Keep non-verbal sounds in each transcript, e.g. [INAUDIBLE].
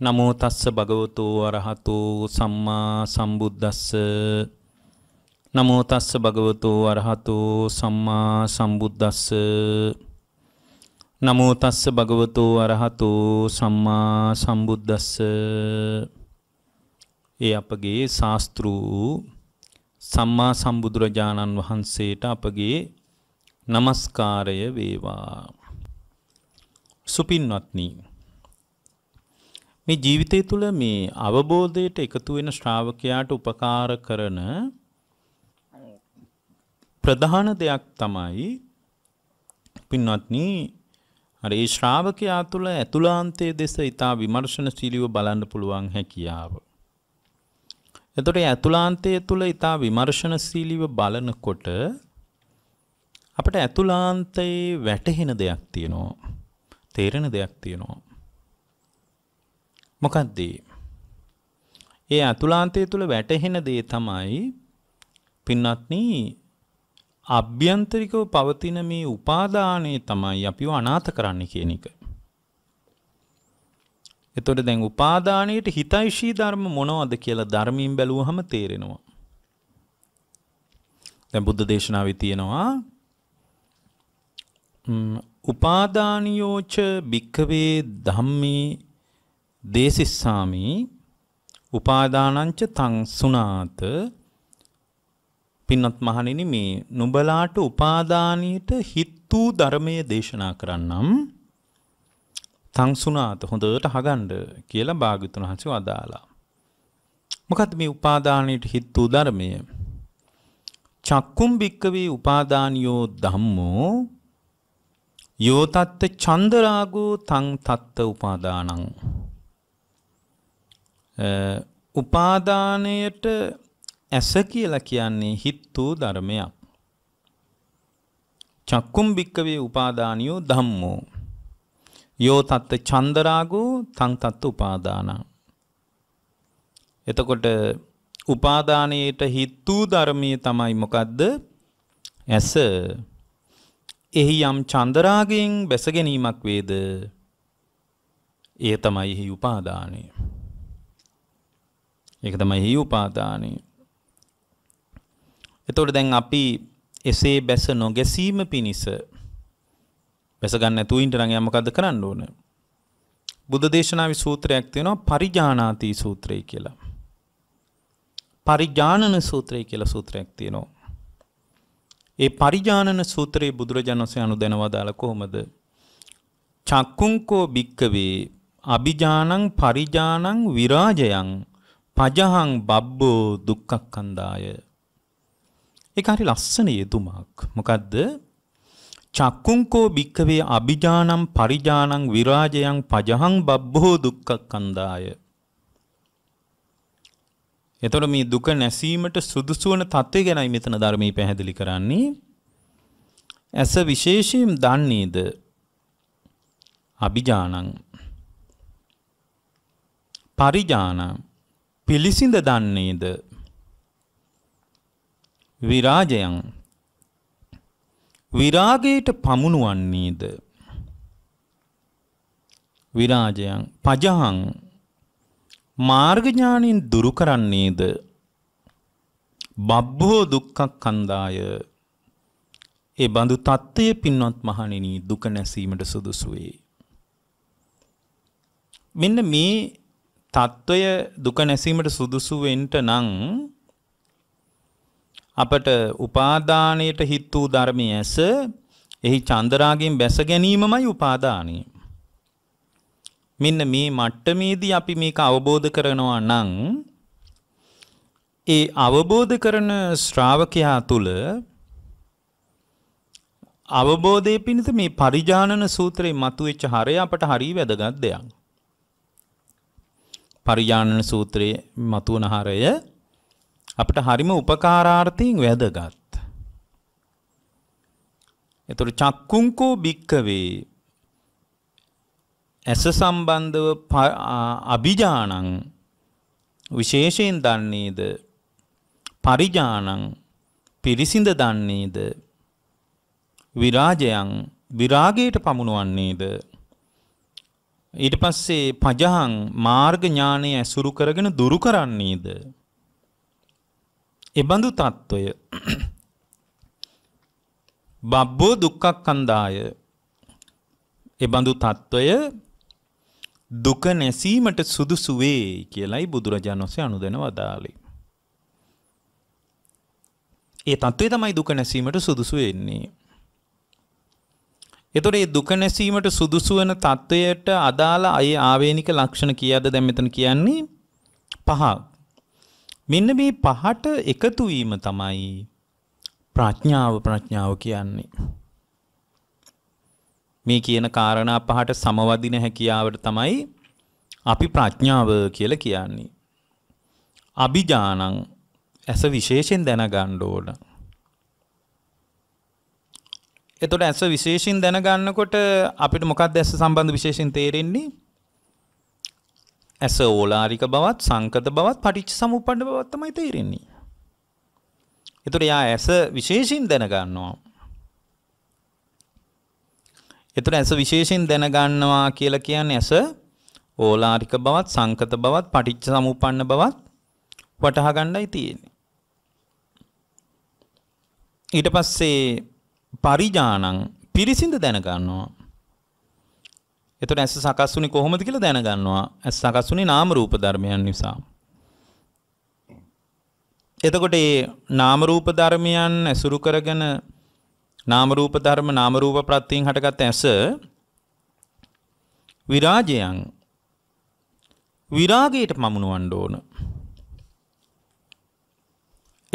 නමෝ තස්ස භගවතු වරහතු සම්මා සම්බුද්දස්ස නමෝ තස්ස භගවතු වරහතු සම්මා සම්බුද්දස්ස නමෝ තස්ස භගවතු වරහතු සම්මා සම්බුද්දස්ස ඒ අපගේ ශාස්ත්‍රු සම්මා සම්බුදුරජාණන් වහන්සේට අපගේ নমස්කාරය වේවා සුපින්වත්නි මේ ජීවිතය තුළ මේ අවබෝධයට එකතු වෙන ශ්‍රාවකයාට උපකාර කරන ප්‍රධාන දෙයක් තමයි පින්වත්නි අර ඒ ශ්‍රාවකයා තුළ ඇතුළාන්තයේ දෙස ඊතා විමර්ශනශීලීව බලන්න පුළුවන් හැකියාව. එතකොට ඇතුළාන්තය තුළ ඊතා විමර්ශනශීලීව බලනකොට අපට ඇතුළාන්තයේ වැටහෙන දෙයක් තියෙනවා. තේරෙන දෙයක් තියෙනවා. මොකක්ද ඒ අතුලාන්තය තුළ වැටහෙන දේ තමයි පින්වත්නි අභ්‍යන්තරිකව පවතින මේ උපාදානය තමයි අපිව අනාථ කරන්න කියන එක. එතකොට දැන් උපාදානයේට හිතයිෂී ධර්ම මොනවද කියලා ධර්මයෙන් බැලුවහම තේරෙනවා. දැන් බුද්ධ දේශනාවේ තියෙනවා උපාදානියෝච භික්කවේ ධම්මේ දේසිස්සාමි උපාදානංච තං සුනාත පින්නත් මහණෙනි මේ නුඹලාට උපාදානියට හිත් වූ ධර්මයේ දේශනා කරන්නම් තං සුනාත හොඳට හගන්න කියලා භාග්‍යතුන් වහන්සේ වදාලා. මොකද්ද මේ උපාදානියට හිත් වූ ධර්මය? චක්කුම් භික්කවේ උපාදානියෝ ධම්මෝ යෝ තත්ත චන්දරාගෝ තං තත්ත උපාදානං උපාදානයට ඇස කියලා කියන්නේ හිත් වූ ධර්මයක්. චක්කුම් භික්කවේ උපාදානියෝ ධම්මෝ. යෝ තත්ත චන්දරාගෝ තං තත්ත උපාදාන. එතකොට උපාදානයට හිත් වූ ධර්මයේ තමයි මොකද්ද? ඇස. එහි යම් චන්දරාගයෙන් බැස ගැනීමක් වේද? ඒ තමයි එහි උපාදානය. ඒක තමයි හි උපාදානය. එතකොට දැන් අපි එසේ බැස නොගැසීම පිණිස බැස ගන්න නැතුව ඉන්න නම් එයා මොකද්ද කරන්න ඕන? බුද්ධ දේශනාවේ සූත්‍රයක් තියෙනවා පරිජානාති සූත්‍රය කියලා. පරිජානන සූත්‍රය කියලා සූත්‍රයක් තියෙනවා. ඒ පරිජානන සූත්‍රයේ බුදුරජාණන් වහන්සේ අනුදැනවදාලා කොහොමද? චක්කුංකෝ භික්කවේ අභිජානං පරිජානං විරාජයං පජහං බබ්බෝ දුක්ඛක්ඛන්දාය. ඒක හරි ලස්සන යෙදුමක්. මොකද්ද? චක්කුංකෝ භික්කවේ අ비ජානම් පරිජානං විරාජයන් පජහං බබ්බෝ දුක්ඛක්ඛන්දාය. එතකොට මේ දුක නැසීමට සුදුසු වන தත්ත්වය ගැනයි මෙතන ධර්මයේ පැහැදිලි කරන්නේ. ඇස විශේෂයෙන් දන්නේද? අ비ජානං පරිජානං පිළිසිඳ දන්නේද විරාජයන් විරාගයට පමුණුවන්නේද විරාජයන් පජහං මාර්ග ඥානින් දුරු කරන්නේද බබ්බෝ දුක්ඛක්ඛන්දාය ඒ බඳු தত্ত্বය පින්වත් මහණෙනි දුක නැසීමට සුදුසු වේ මෙන්න මේ తত্ত্বය දුක නැසීමට සුදුසු වෙන්න නම් අපට උපාදානයට හිත් වූ ධර්මයේ ඇස එහි චන්දරාගයෙන් බැස ගැනීමමයි උපාදානය. මෙන්න මේ මට්ටමේදී අපි මේක අවබෝධ කරනවා නම් ඒ අවබෝධ කරන ශ්‍රාවකයා තුල අවබෝධයේ පිණිස මේ පරිජානන සූත්‍රයේ මතුවෙච්ච හරය අපට හරිය වැදගත් දෙයක්. පරියාණන සූත්‍රයේ මතුවන හරය අපිට හරිම උපකාරාර්ථයෙන් වැදගත්. එතකොට චක්කුංකෝ බික්කවේ ඇස සම්බන්ධව අභිජානං විශේෂයෙන් දන්නේද පරිජානං පිරිසිඳ දන්නේද විරාජයන් විරාගයට පමුණුවන්නේද ඊට පස්සේ පජහං මාර්ග ඥානය ඇසුරු කරගෙන දුරු කරන්නේද? එබඳු తত্ত্বය [CLEARS THROAT] බබ්බෝ දුක්ඛක්ඛන්දාය එබඳු తত্ত্বය දුක නැසීමට සුදුසු වේ කියලයි බුදුරජාණන් වහන්සේ අනුදැන වදාළේ. ඒ తত্ত্বය තමයි දුක නැසීමට සුදුසු වෙන්නේ. එතකොට මේ දුක නැසීමට සුදුසු වෙන தත්වයට අදාළ අය ආවේනික ලක්ෂණ කීයද දැන් මෙතන කියන්නේ පහ. මෙන්න මේ පහට එකතු වීම තමයි ප්‍රඥාව ප්‍රඥාව කියන්නේ. මේ කියන කාරණා පහට සමවදින හැකියාවට තමයි අපි ප්‍රඥාව කියලා කියන්නේ. අභිජානං ඇස විශේෂයෙන් දැනගන්න ඕන. එතකොට ඇස විශේෂයෙන් දැනගන්නකොට අපිට මොකක්ද ඇස සම්බන්ධ විශේෂයෙන් තේරෙන්නේ? ඇස ඕලාරික බවත්, සංකත බවත්, පටිච්ච සමුප්පන්න බවත් තමයි තේරෙන්නේ. එතකොට යා ඇස විශේෂයෙන් දැනගන්නවා. එතකොට ඇස විශේෂයෙන් දැනගන්නවා කියලා කියන්නේ ඇස ඕලාරික බවත්, සංකත බවත්, පටිච්ච සමුප්පන්න බවත් වටහා ගන්නයි තියෙන්නේ. ඊට පස්සේ පරිජානං පිරිසිඳ දැනගන්නවා. එතකොට ඇස සකස් වුනේ කොහොමද කියලා දැනගන්නවා. ඇස සකස් වුනේ නාම රූප ධර්මයන් නිසා. එතකොට මේ නාම රූප ධර්මයන් ඇසුරු කරගෙන නාම රූප ධර්ම නාම රූප ප්‍රත්‍යයෙන් හටගත් ඇස විරාජයන් විරාගයට පමුණුවන්න ඕන.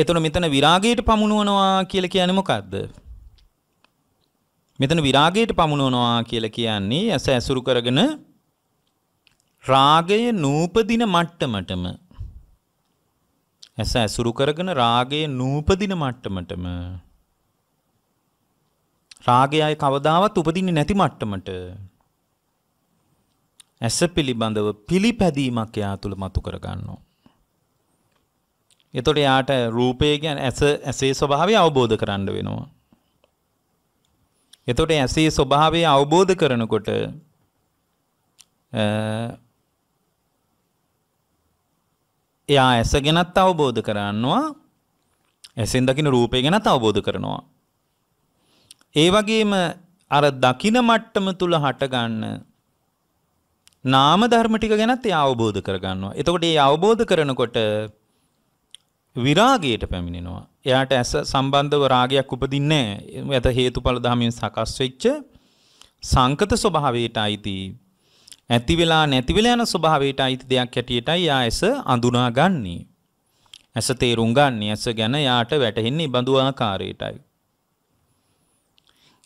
එතන මෙතන විරාගයට පමුණුවනවා කියලා කියන්නේ මොකද්ද? මෙතන විරාගයට පමුණවනවා කියලා කියන්නේ ඇස ඇසුරු කරගෙන රාගය නූපදින මට්ටමටම ඇස ඇසුරු කරගෙන රාගය නූපදින මට්ටමටම රාගයයි කවදාවත් උපදින්නේ නැති මට්ටමට ඇස පිළිබඳව පිළිපැදීමක් එයා තුළ මතු කරගන්නවා. එතකොට එයාට රූපය ගැන ඇස ඇසේ ස්වභාවය අවබෝධ කරන්න වෙනවා. එතකොට ඇසේ ස්වභාවය අවබෝධ කරනකොට එයා ඇස ගැනත් අවබෝධ කරන්නවා ඇසෙන් දකින රූපය ගැනත් අවබෝධ කරනවා. ඒ වගේම අර දකින මට්ටම තුල හටගන්න නාම ධර්ම ටික ගැනත් එයා අවබෝධ කරගන්නවා. එතකොට ඒ අවබෝධ කරනකොට විරාගයට පැමිණෙනවා. එයාට ඇස සම්බන්ධව රාගයක් උපදින්නේ නැහැ. ඇත හේතුඵල ධමයෙන් සකස් වෙච්ච සංකත ස්වභාවයට අයිති ඇති වෙලා නැති වෙලා යන ස්වභාවයට අයිති දෙයක් හැටියටයි යා ඇස අඳුනාගන්නේ. ඇස තේරුම් ගන්න ඇස ගැන යාට වැටහෙන්නේ බඳු ආකාරයටයි.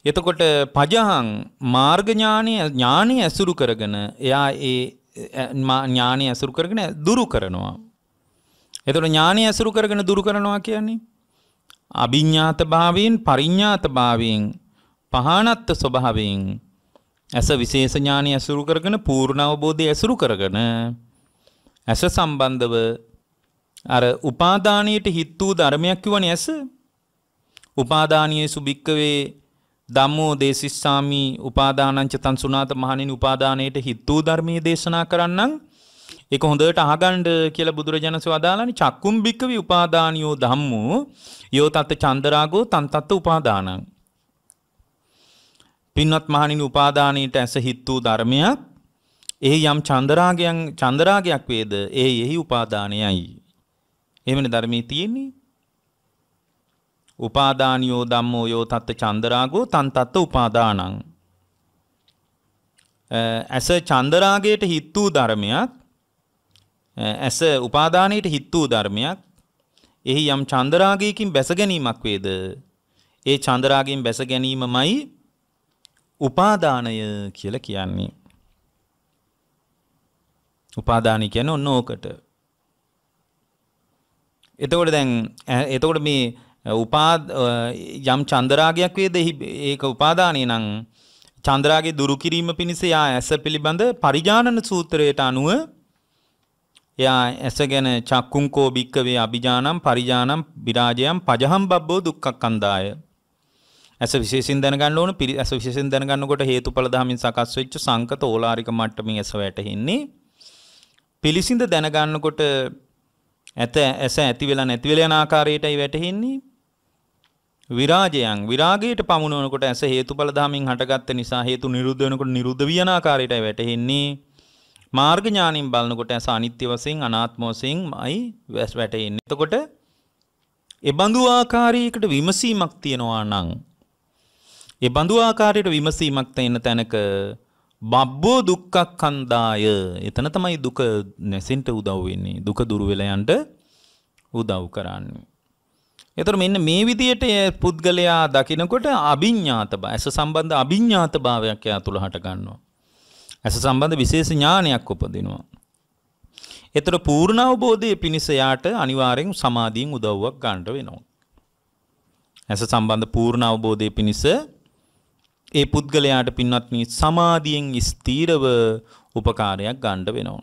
එතකොට පජහං මාර්ග ඥානය ඥානය ඇසුරු කරගෙන එයා ඒ ඥානය ඇසුරු කරගෙන දුරු කරනවා. එතකොට ඥානය ඇසුරු කරගෙන දුරු කරනවා කියන්නේ අභිඥාත භාවයෙන් පරිඥාත භාවයෙන් පහානත්ත ස්වභාවයෙන් ඇස විශේෂ ඥානය ඇසුරු කරගෙන පූර්ණ අවබෝධය ඇසුරු කරගෙන ඇස සම්බන්ධව අර උපාදානයට හිත් වූ ධර්මයක් කිවනේ ඇස උපාදානීය සුභික්කවේ ධම්මෝ දේසිස්සාමි උපාදානංච තං සුණාත මහණෙනි උපාදානයට හිත් වූ ධර්මයේ දේශනා කරන්නම් ඒක හොඳට අහගන්ඩ කියල බුදුරජණස වදාලනි චක්කුම් භික්කවි උපාදානියෝ දම්මූ යෝ තත්ත චන්දරාගෝ තන්තත්ත උපාදානං. පින්වත් මහනින් උපාදානයට ඇස හිත් වූ ධර්මයක් එහි යම් චන්දරාගයන් චන්දරාගයක් වේද ඒ එහි උපාදානයයි. එහෙමනේ ධර්මයේ තියෙන්නේ. උපාදානියෝ ධම්මෝ යෝ තත්ත චන්දරාගෝ තන්තත්ත උපාදානං. ඇස චන්දරාගයට හිත් වූ ධර්මයක් ඇස උපාදානයට හිත් වූ ධර්මයක් එහි යම් චන්දරාගයකින් බැස ගැනීමක් වේද ඒ චන්දරාගයෙන් බැස ගැනීමමයි උපාදානය කියලා කියන්නේ උපාදානය කියන්නේ ඔන්න ඕකට එතකොට දැන් එතකොට මේ උපා යම් චන්දරාගයක් වේද ඒක උපාදානය නම් චන්දරාගේ දුරු කිරීම පිණිස යා ඇස පිළිබඳ පරිජානන සූත්‍රයට අනුව එයා ඇසගෙන චක්කුංකෝ භික්කවේ අභිජානම් පරිජානම් විරාජයම් පජහම් බබ්බෝ දුක්ඛක්ඛන්දාය ඇස විශේෂයෙන් දැනගන්න ඕන ඇස විශේෂයෙන් දැනගන්නකොට හේතුඵල ධමින් සකස් වෙච්ච සංකත ඕලාරික මට්ටමින් ඇස වැටෙන්නේ පිළිසිඳ දැනගන්නකොට ඇත ඇස ඇති වෙලා නැති වෙලා යන ආකාරයටයි වැටෙන්නේ විරාජයන් විරාගයට පමුණවනකොට ඇස හේතුඵල ධමින් හටගත්ත නිසා හේතු නිරුද්ධ වෙනකොට නිරුද්ධ වියන ආකාරයටයි වැටෙන්නේ මාර්ග ඥානින් බලනකොට ඇස අනිත්‍ය වශයෙන් අනාත්ම වශයෙන්මයි වැස් වැටෙන්නේ. එතකොට ඒ බඳු ආකාරයකට විමසීමක් තියනවා නම් ඒ බඳු ආකාරයට විමසීමක් තියෙන තැනක බබ්බෝ දුක්ඛක්ඛන්දාය එතන තමයි දුක නැසෙන්ට උදව් වෙන්නේ දුක දුරු වෙලා යන්න උදව් කරන්නේ. එතකොට මෙන්න මේ විදියට පුද්ගලයා දකිනකොට අභිඥාත බව ඇස සම්බන්ධ අභිඥාත භාවයක් එයා තුල හට ගන්නවා. ඇස සම්බන්ධ විශේෂ ඥානයක් උපදිනවා. එතර පූර්ණ අවබෝධයේ පිණිස යාට අනිවාර්යෙන් සමාධියෙන් උදව්වක් ගන්නට වෙනවා. ඇස සම්බන්ධ පූර්ණ අවබෝධයේ පිණිස ඒ පුද්ගලයාට පින්වත්නි සමාධියෙන් ස්ථීරව උපකාරයක් ගන්න වෙනවා.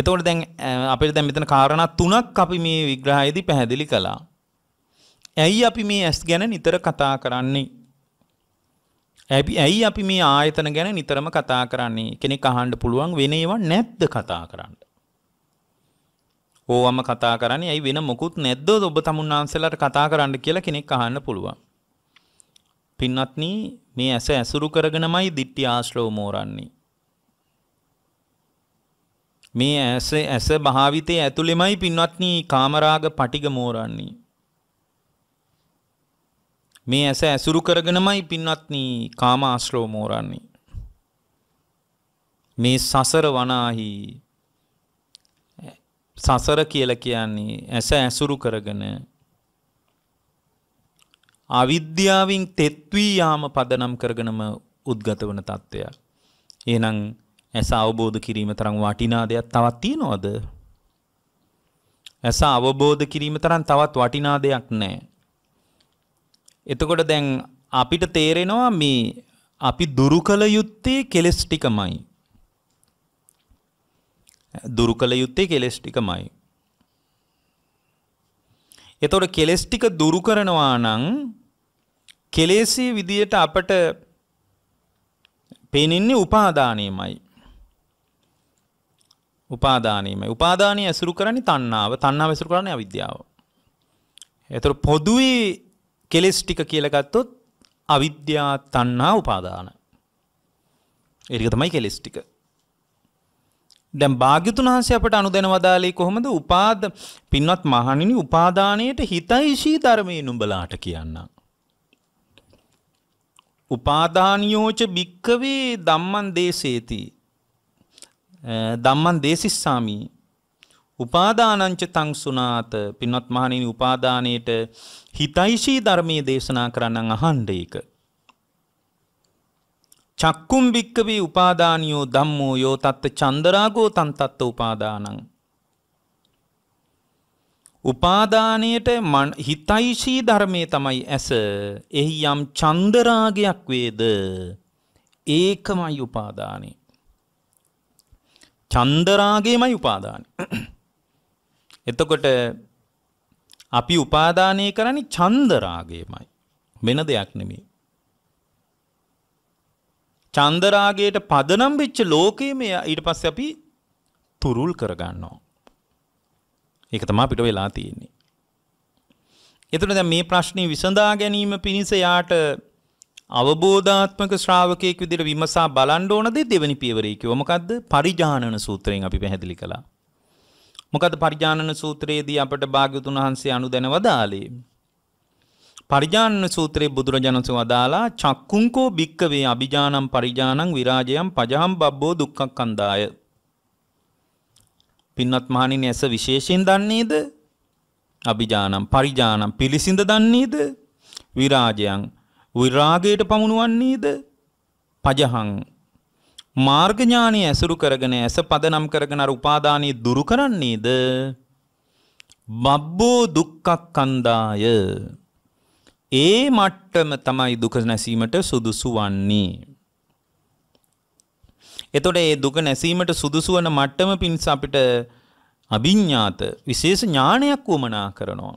එතකොට දැන් අපිට දැන් මෙතන කාරණා තුනක් අපි මේ විග්‍රහයේදී පැහැදිලි කළා. ඇයි අපි මේ ඇස් ගැන නිතර කතා කරන්නේ? ඇයි අපි මේ ආයතන ගැන නිතරම කතා කරන්නේ කෙනෙක් අහන්න පුළුවන් වෙන ඒවා නැද්ද කතා කරන්න. ඕවම කතා කරන්නේ ඇයි වෙන මොකුත් නැද්ද ඔබ තමුන්නාන්සලට කතා කරන්න කියලා කෙනෙක් අහන්න පුළුවන්. පින්වත්නි මේ ඇස ඇසුරු කරගෙනමයි දිට්ටි ආශ්‍රව මෝරන්නේ. මේ ඇස ඇස භාවිතයේ ඇතුළෙමයි පින්වත්නි කාමරාග පටිග මෝරන්නේ. මේ ඇස ඇසුරු කරගෙනමයි පින්වත්නි කාම ආශ්‍රව මෝරන්නේ. මේ සසර වනාහි සසර කියලා කියන්නේ ඇස ඇසුරු කරගෙන අවිද්‍යාවෙන් තෙත්වී යාම පදනම් කරගෙනම උද්ගත වන තත්ත්වයක්. එහෙනම් ඇස අවබෝධ කිරීම තරම් වටිනා දෙයක් තවත් තියෙනවද? ඇස අවබෝධ කිරීම තරම් තවත් වටිනා දෙයක් නැහැ. එතකොට දැන් අපිට තේරෙනවා මේ අපි දුරු කළ යුත්තේ කෙලෙස් ටිකමයි. දුරු කළ යුත්තේ කෙලෙස් ටිකමයි. එතකොට කෙලෙස් ටික දුරු කරනවා නම් කෙලෙසී විදියට අපට පේනින්නේ උපාදානයමයි. උපාදානයමයි. උපාදානය ඇසුරු කරන්නේ තණ්හාව, තණ්හාව ඇසුරු කරන්නේ අවිද්‍යාව. එතකොට පොදුවේ කෙලෙස් ටික කියලා ගත්තොත් අවිද්‍යා තණ්හා උපාදාන. ඒක තමයි කෙලෙස් ටික. දැන් භාග්‍යතුන් වහන්සේ අපට අනුදැන වදාළේ කොහොමද? උපාද පින්වත් මහණෙනි උපාදානයේට හිතයිෂී ධර්මයේ නුඹලාට කියන්න. උපාදානියෝච භික්කවේ ධම්මං දේසේති. ධම්මං දේසිස්සාමි උපාදානංච තංසුනාත පින්වත් මහණෙනි උපාදානයේට හිතයිෂී ධර්මයේ දේශනා කරන්න අහන්න ඒක. චක්කුම් භික්කවේ උපාදානියෝ ධම්මෝ යෝ තත්ත චන්දරාගෝ තන්තත්ත උපාදානං. උපාදානයට හිතයිෂී ධර්මය තමයි ඇස එහි යම් චන්දරාගයක් වේද ඒකමයි උපාදානය. චන්දරාගේමයි උපාදානය. එතකොට අපි උපාදානය කරන්නේ ඡන්ද රාගයමයි. වෙන දෙයක් නෙමෙයි. ඡන්ද රාගයට පදනම් වෙච්ච ලෝකෙම ඊට පස්සේ අපි තුරුල් කරගන්නවා. ඒක තමයි අපිට වෙලා තියෙන්නේ. එතන දැන් මේ ප්‍රශ්නේ විසඳා ගැනීම පිණිස යාට අවබෝධාත්මක ශ්‍රාවකයෙක් විදිහට විමසා බලන්න ඕනද දෙවෙනි පියවරේ කිව්ව මොකද්ද පරිජානන සූත්‍රයෙන් අපි පැහැදිලි කළා මොකද පරිජානන සූත්‍රයේදී අපට භාග්‍යතුන් වහන්සේ අනුදැන වදාළේ. පරිජානන සූත්‍රයේ බුදුරජාණන්ස වදාලා චක්කුංකෝ භික්කවේ අභිජානම් පරිජානං විරාජයම් පජහම් බබ්බෝ දුක්ඛක් කන්දාය. පින්වත් මහණෙනි ඇස විශේෂයෙන් දන්නේද? අභිජානම් පරිජානම් පිළිසිඳ දන්නේද? විරාජයන් විරාගයට පමුණුවන්නේද? පජහං මාර්ගඥානය ඇසුරු කරගෙන ඇස පදනම් කරගෙන අර උපාදානය දුරු කරන්නේද බබ්බෝ දුක්ඛක්ඛන්දාය ඒ මට්ටම තමයි දුක නැසීමට සුදුසු වන්නේ එතකොට ඒ දුක නැසීමට සුදුසු වන මට්ටම පිණිස අපිට අභිඥාත විශේෂ ඥානයක් වමනා කරනවා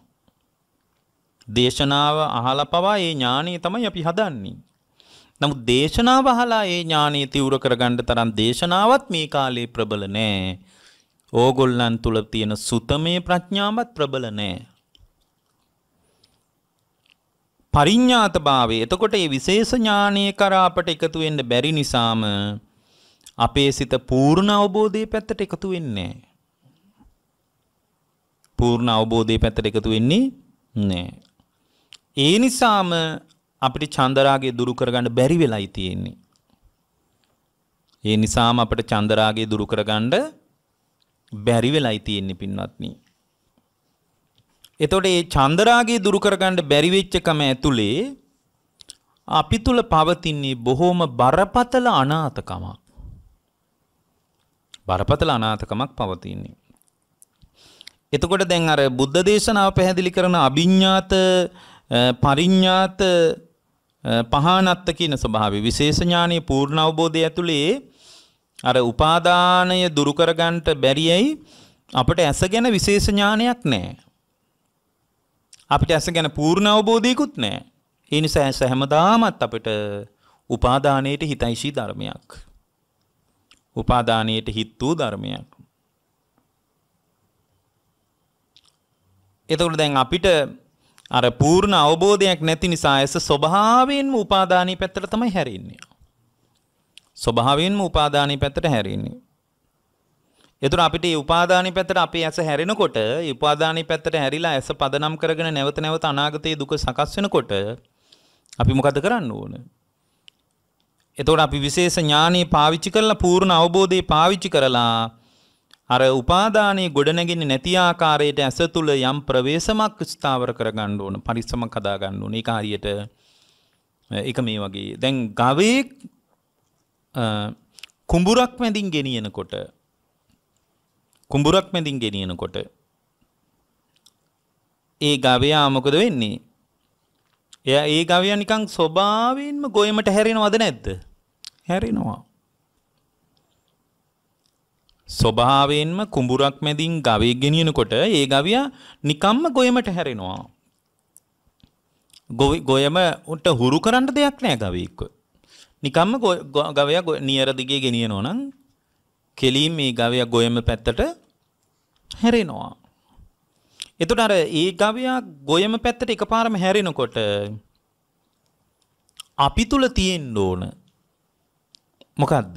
දේශනාව අහලා පවා ඒ ඥානය තමයි අපි හදන්නේ නමුත් දේශනාව අහලා ඒ ඥානය තීව්‍ර කරගන්න තරම් දේශනාවත් මේ කාලේ ප්‍රබල නෑ. ඕගොල්ලන් තුල තියෙන සුතමේ ප්‍රඥාවත් ප්‍රබල නෑ. පරිඤ්ඤාතභාවය. එතකොට මේ විශේෂ ඥානයේ කරා අපට එකතු වෙන්න බැරි නිසාම අපේ සිත පූර්ණ අවබෝධයේ පැත්තට එකතු වෙන්නේ නෑ. පූර්ණ අවබෝධයේ පැත්තට එකතු වෙන්නේ නෑ. ඒ නිසාම අපිට චන්දරාගය දුරු කරගන්න බැරි වෙලයි තියෙන්නේ. ඒ නිසාම අපට චන්දරාගය දුරු කරගන්න බැරි වෙලයි තියෙන්නේ පින්වත්නි. එතකොට මේ චන්දරාගය දුරු කරගන්න බැරි වෙච්ච කම ඇතුලේ අපි තුල පවතින්නේ බොහොම බරපතල අනාථකමක්. බරපතල අනාථකමක් පවතින්නේ. එතකොට දැන් අර බුද්ධ දේශනාව පැහැදිලි කරන අභිඥාත පරිඥාත පහනත්ත කියන ස්වභාවය විශේෂ ඥානයේ පූර්ණ අවබෝධය ඇතුලේ අර උපාදානය දුරු කරගන්නට බැරියයි අපිට ඇස ගැන විශේෂ ඥානයක් නැහැ. අපිට ඇස ගැන පූර්ණ අවබෝධයකුත් නැහැ. ඒ නිසා ඇස හැමදාමත් අපිට උපාදානයේට හිතයිශී ධර්මයක්. උපාදානයේට හිත් වූ ධර්මයක්. එතකොට දැන් අපිට අර පූර්ණ අවබෝධයක් නැති නිසා ඇස ස්වභාවයෙන්ම උපාදානී පැත්තට තමයි හැරෙන්නේ. ස්වභාවයෙන්ම උපාදානී පැත්තට හැරෙන්නේ. එතන අපිට මේ උපාදානී පැත්තට අපේ ඇස හැරෙනකොට, මේ උපාදානී පැත්තට හැරිලා ඇස පදනම් කරගෙන නැවත නැවත අනාගතයේ දුක සකස් වෙනකොට අපි මොකද කරන්න ඕන? එතකොට අපි විශේෂ ඥානෙ පාවිච්චි කරලා පූර්ණ අවබෝධය පාවිච්චි කරලා අර උපාදානයේ ගොඩනැගෙන්නේ නැති ආකාරයට ඇස තුල යම් ප්‍රවේශමක් ස්ථාවර කරගන්න ඕන පරිස්සමක් හදා ගන්න ඕන ඒක හරියට ඒක මේ වගේ දැන් ගවයේ කුඹුරක් මැදින් ගෙනියනකොට කුඹුරක් මැදින් ගෙනියනකොට ඒ ගවයා මොකද වෙන්නේ එයා ඒ ගවයා නිකන් ස්වභාවයෙන්ම ගොයමට හැරෙනවද නැද්ද හැරෙනවා ස්වභාවයෙන්ම කුඹුරක් මැදින් ගවයේ ගෙනියනකොට ඒ ගවියා නිකම්ම ගොයමට හැරෙනවා. ගොයම උට හුරු කරන්න දෙයක් නෑ ගවයෙක්ව. නිකම්ම ගවයා නියර දිගේ ගෙනියනවා නම් කෙලින් මේ ගවයා ගොයම පැත්තට හැරෙනවා. එතකොට අර ඒ ගවයා ගොයම පැත්තට එකපාරම හැරෙනකොට අපි තුල තියෙන්න ඕන මොකද්ද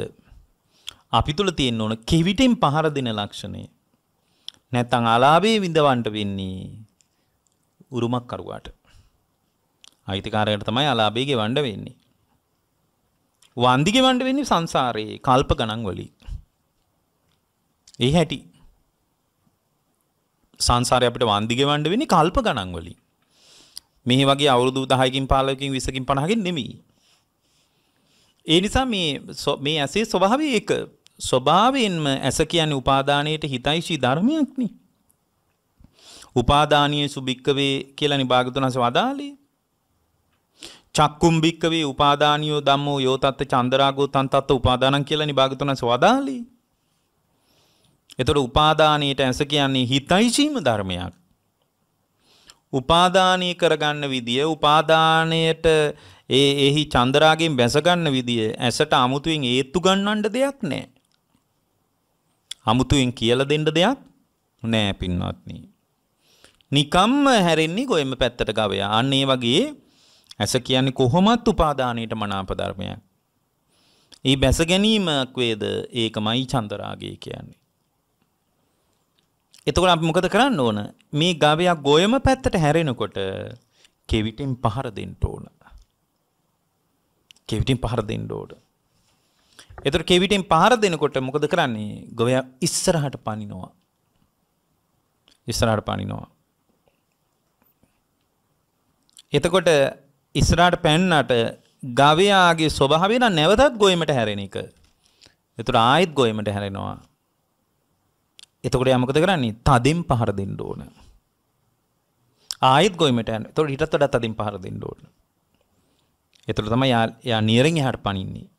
අපි තුළ තියෙන්න ඕන කෙවිටෙන් පහර දෙන ලක්ෂණය. නැත්තං අලාබේ විඳවන්ට වෙන්නේ උරුමක් කරුවාට. අයිතිකාරයට තමයි අලාබේගේ වණ්ඩ වෙන්නේ. වන්දිගේ වණ්ඩ වෙන්නේ සංසාරයේ කල්ප ගණන් වලින්. ඒ හැටි සංසාරය අපිට වන්දිගේ වණ්ඩ වෙන්නේ කල්ප ගණන් වලින්. මේ වගේ අවුරුදු 10කින් 15කින් 20කින් 50කින් නෙමෙයි. ඒ නිසා මේ මේ ඇසේ ස්වභාවය ඒක ස්වභාවයෙන්ම ඇස කියන්නේ උපාදානයේට හිතයිශී ධර්මයක්නේ. උපාදානීය සුභික්කවේ කියලා නිභාගතුනස වදාළේ. චක්කුම් භික්කවේ උපාදානියෝ ධම්මෝ යෝ තත්ත චන්දරාගෝ තන්තත්ත උපාදානං කියලා නිභාගතුනස වදාළේ. එතකොට උපාදානීයට ඇස කියන්නේ හිතයිශීම ධර්මයක්. උපාදානී කරගන්න විදිය උපාදානයට ඒ එහි චන්දරාගෙන් බැසගන්න විදිය ඇසට අමුතුවෙන් ඒත්තු ගන්නන්න දෙයක් නෑ අමුතුවෙන් කියලා දෙන්න දෙයක් නෑ පින්වත්නි. නිකම්ම හැරෙන්නේ කොහෙම පැත්තට ගවයා. අන්න ඒ වගේ ඇස කියන්නේ කොහොමත් උපාදානයට මනාප ධර්මයක්. ඒ බැස ගැනීමක් වේද ඒකමයි චන්දරාගය කියන්නේ. එතකොට අපි මොකද කරන්න ඕන? මේ ගවයා ගොයම පැත්තට හැරෙනකොට කෙවිටින් පහර දෙන්න ඕන. කෙවිටින් පහර දෙන්න ඕන. එතර කෙවිටෙන් පහර දෙනකොට මොකද කරන්නේ ගොවයා ඉස්සරහට පනිනවා. ඉස්සරහට පනිනවා. එතකොට ඉස්සරහට පැන්නට ගවයාගේ ස්වභාවය නම් නැවතත් ගොයමට හැරෙන එක. එතකොට ආයෙත් ගොයමට හැරෙනවා. එතකොට යා මොකද කරන්නේ? තදින් පහර දෙන්න ඕන. ආයෙත් ගොයමට යනවා. එතකොට ඊටත් වඩා තදින් පහර දෙන්න ඕන. එතකොට තමයි යා නියරින් එහාට පනින්නේ.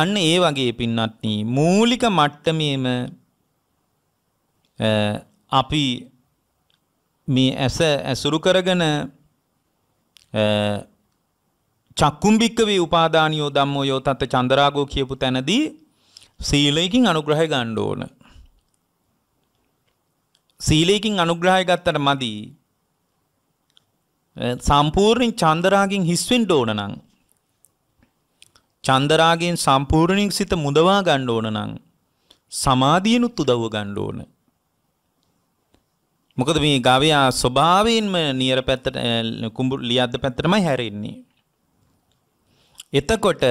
අන්න ඒ වගේ පින්නත්න මූලික මට්ටමේම අපි මේ ඇස ඇසුරු කරගෙන චක්කුම්භික්කවේ උපාදානියෝ දම්මෝ යෝ තත්ත චන්දරාගෝ කියපු තැනදී සීලයකින් අනුග්‍රහය ගණ්ඩ ඕන. සීලයකින් අනුග්‍රහය ගත්තට මදී සම්පූර්ණින් චන්දරාගින් හිස්වෙන්ඩ ඕන නං චන්දරාගෙන් සම්පූර්ණයෙන් සිත මුදවා ගන්න ඕන නම් සමාධියනුත් උදව්ව ගන්න ඕන. මොකද මේ ගවයා ස්වභාවයෙන්ම නියර පැත්තට කුඹුරු ලියද්ද පැත්තටමයි හැරෙන්නේ. එතකොට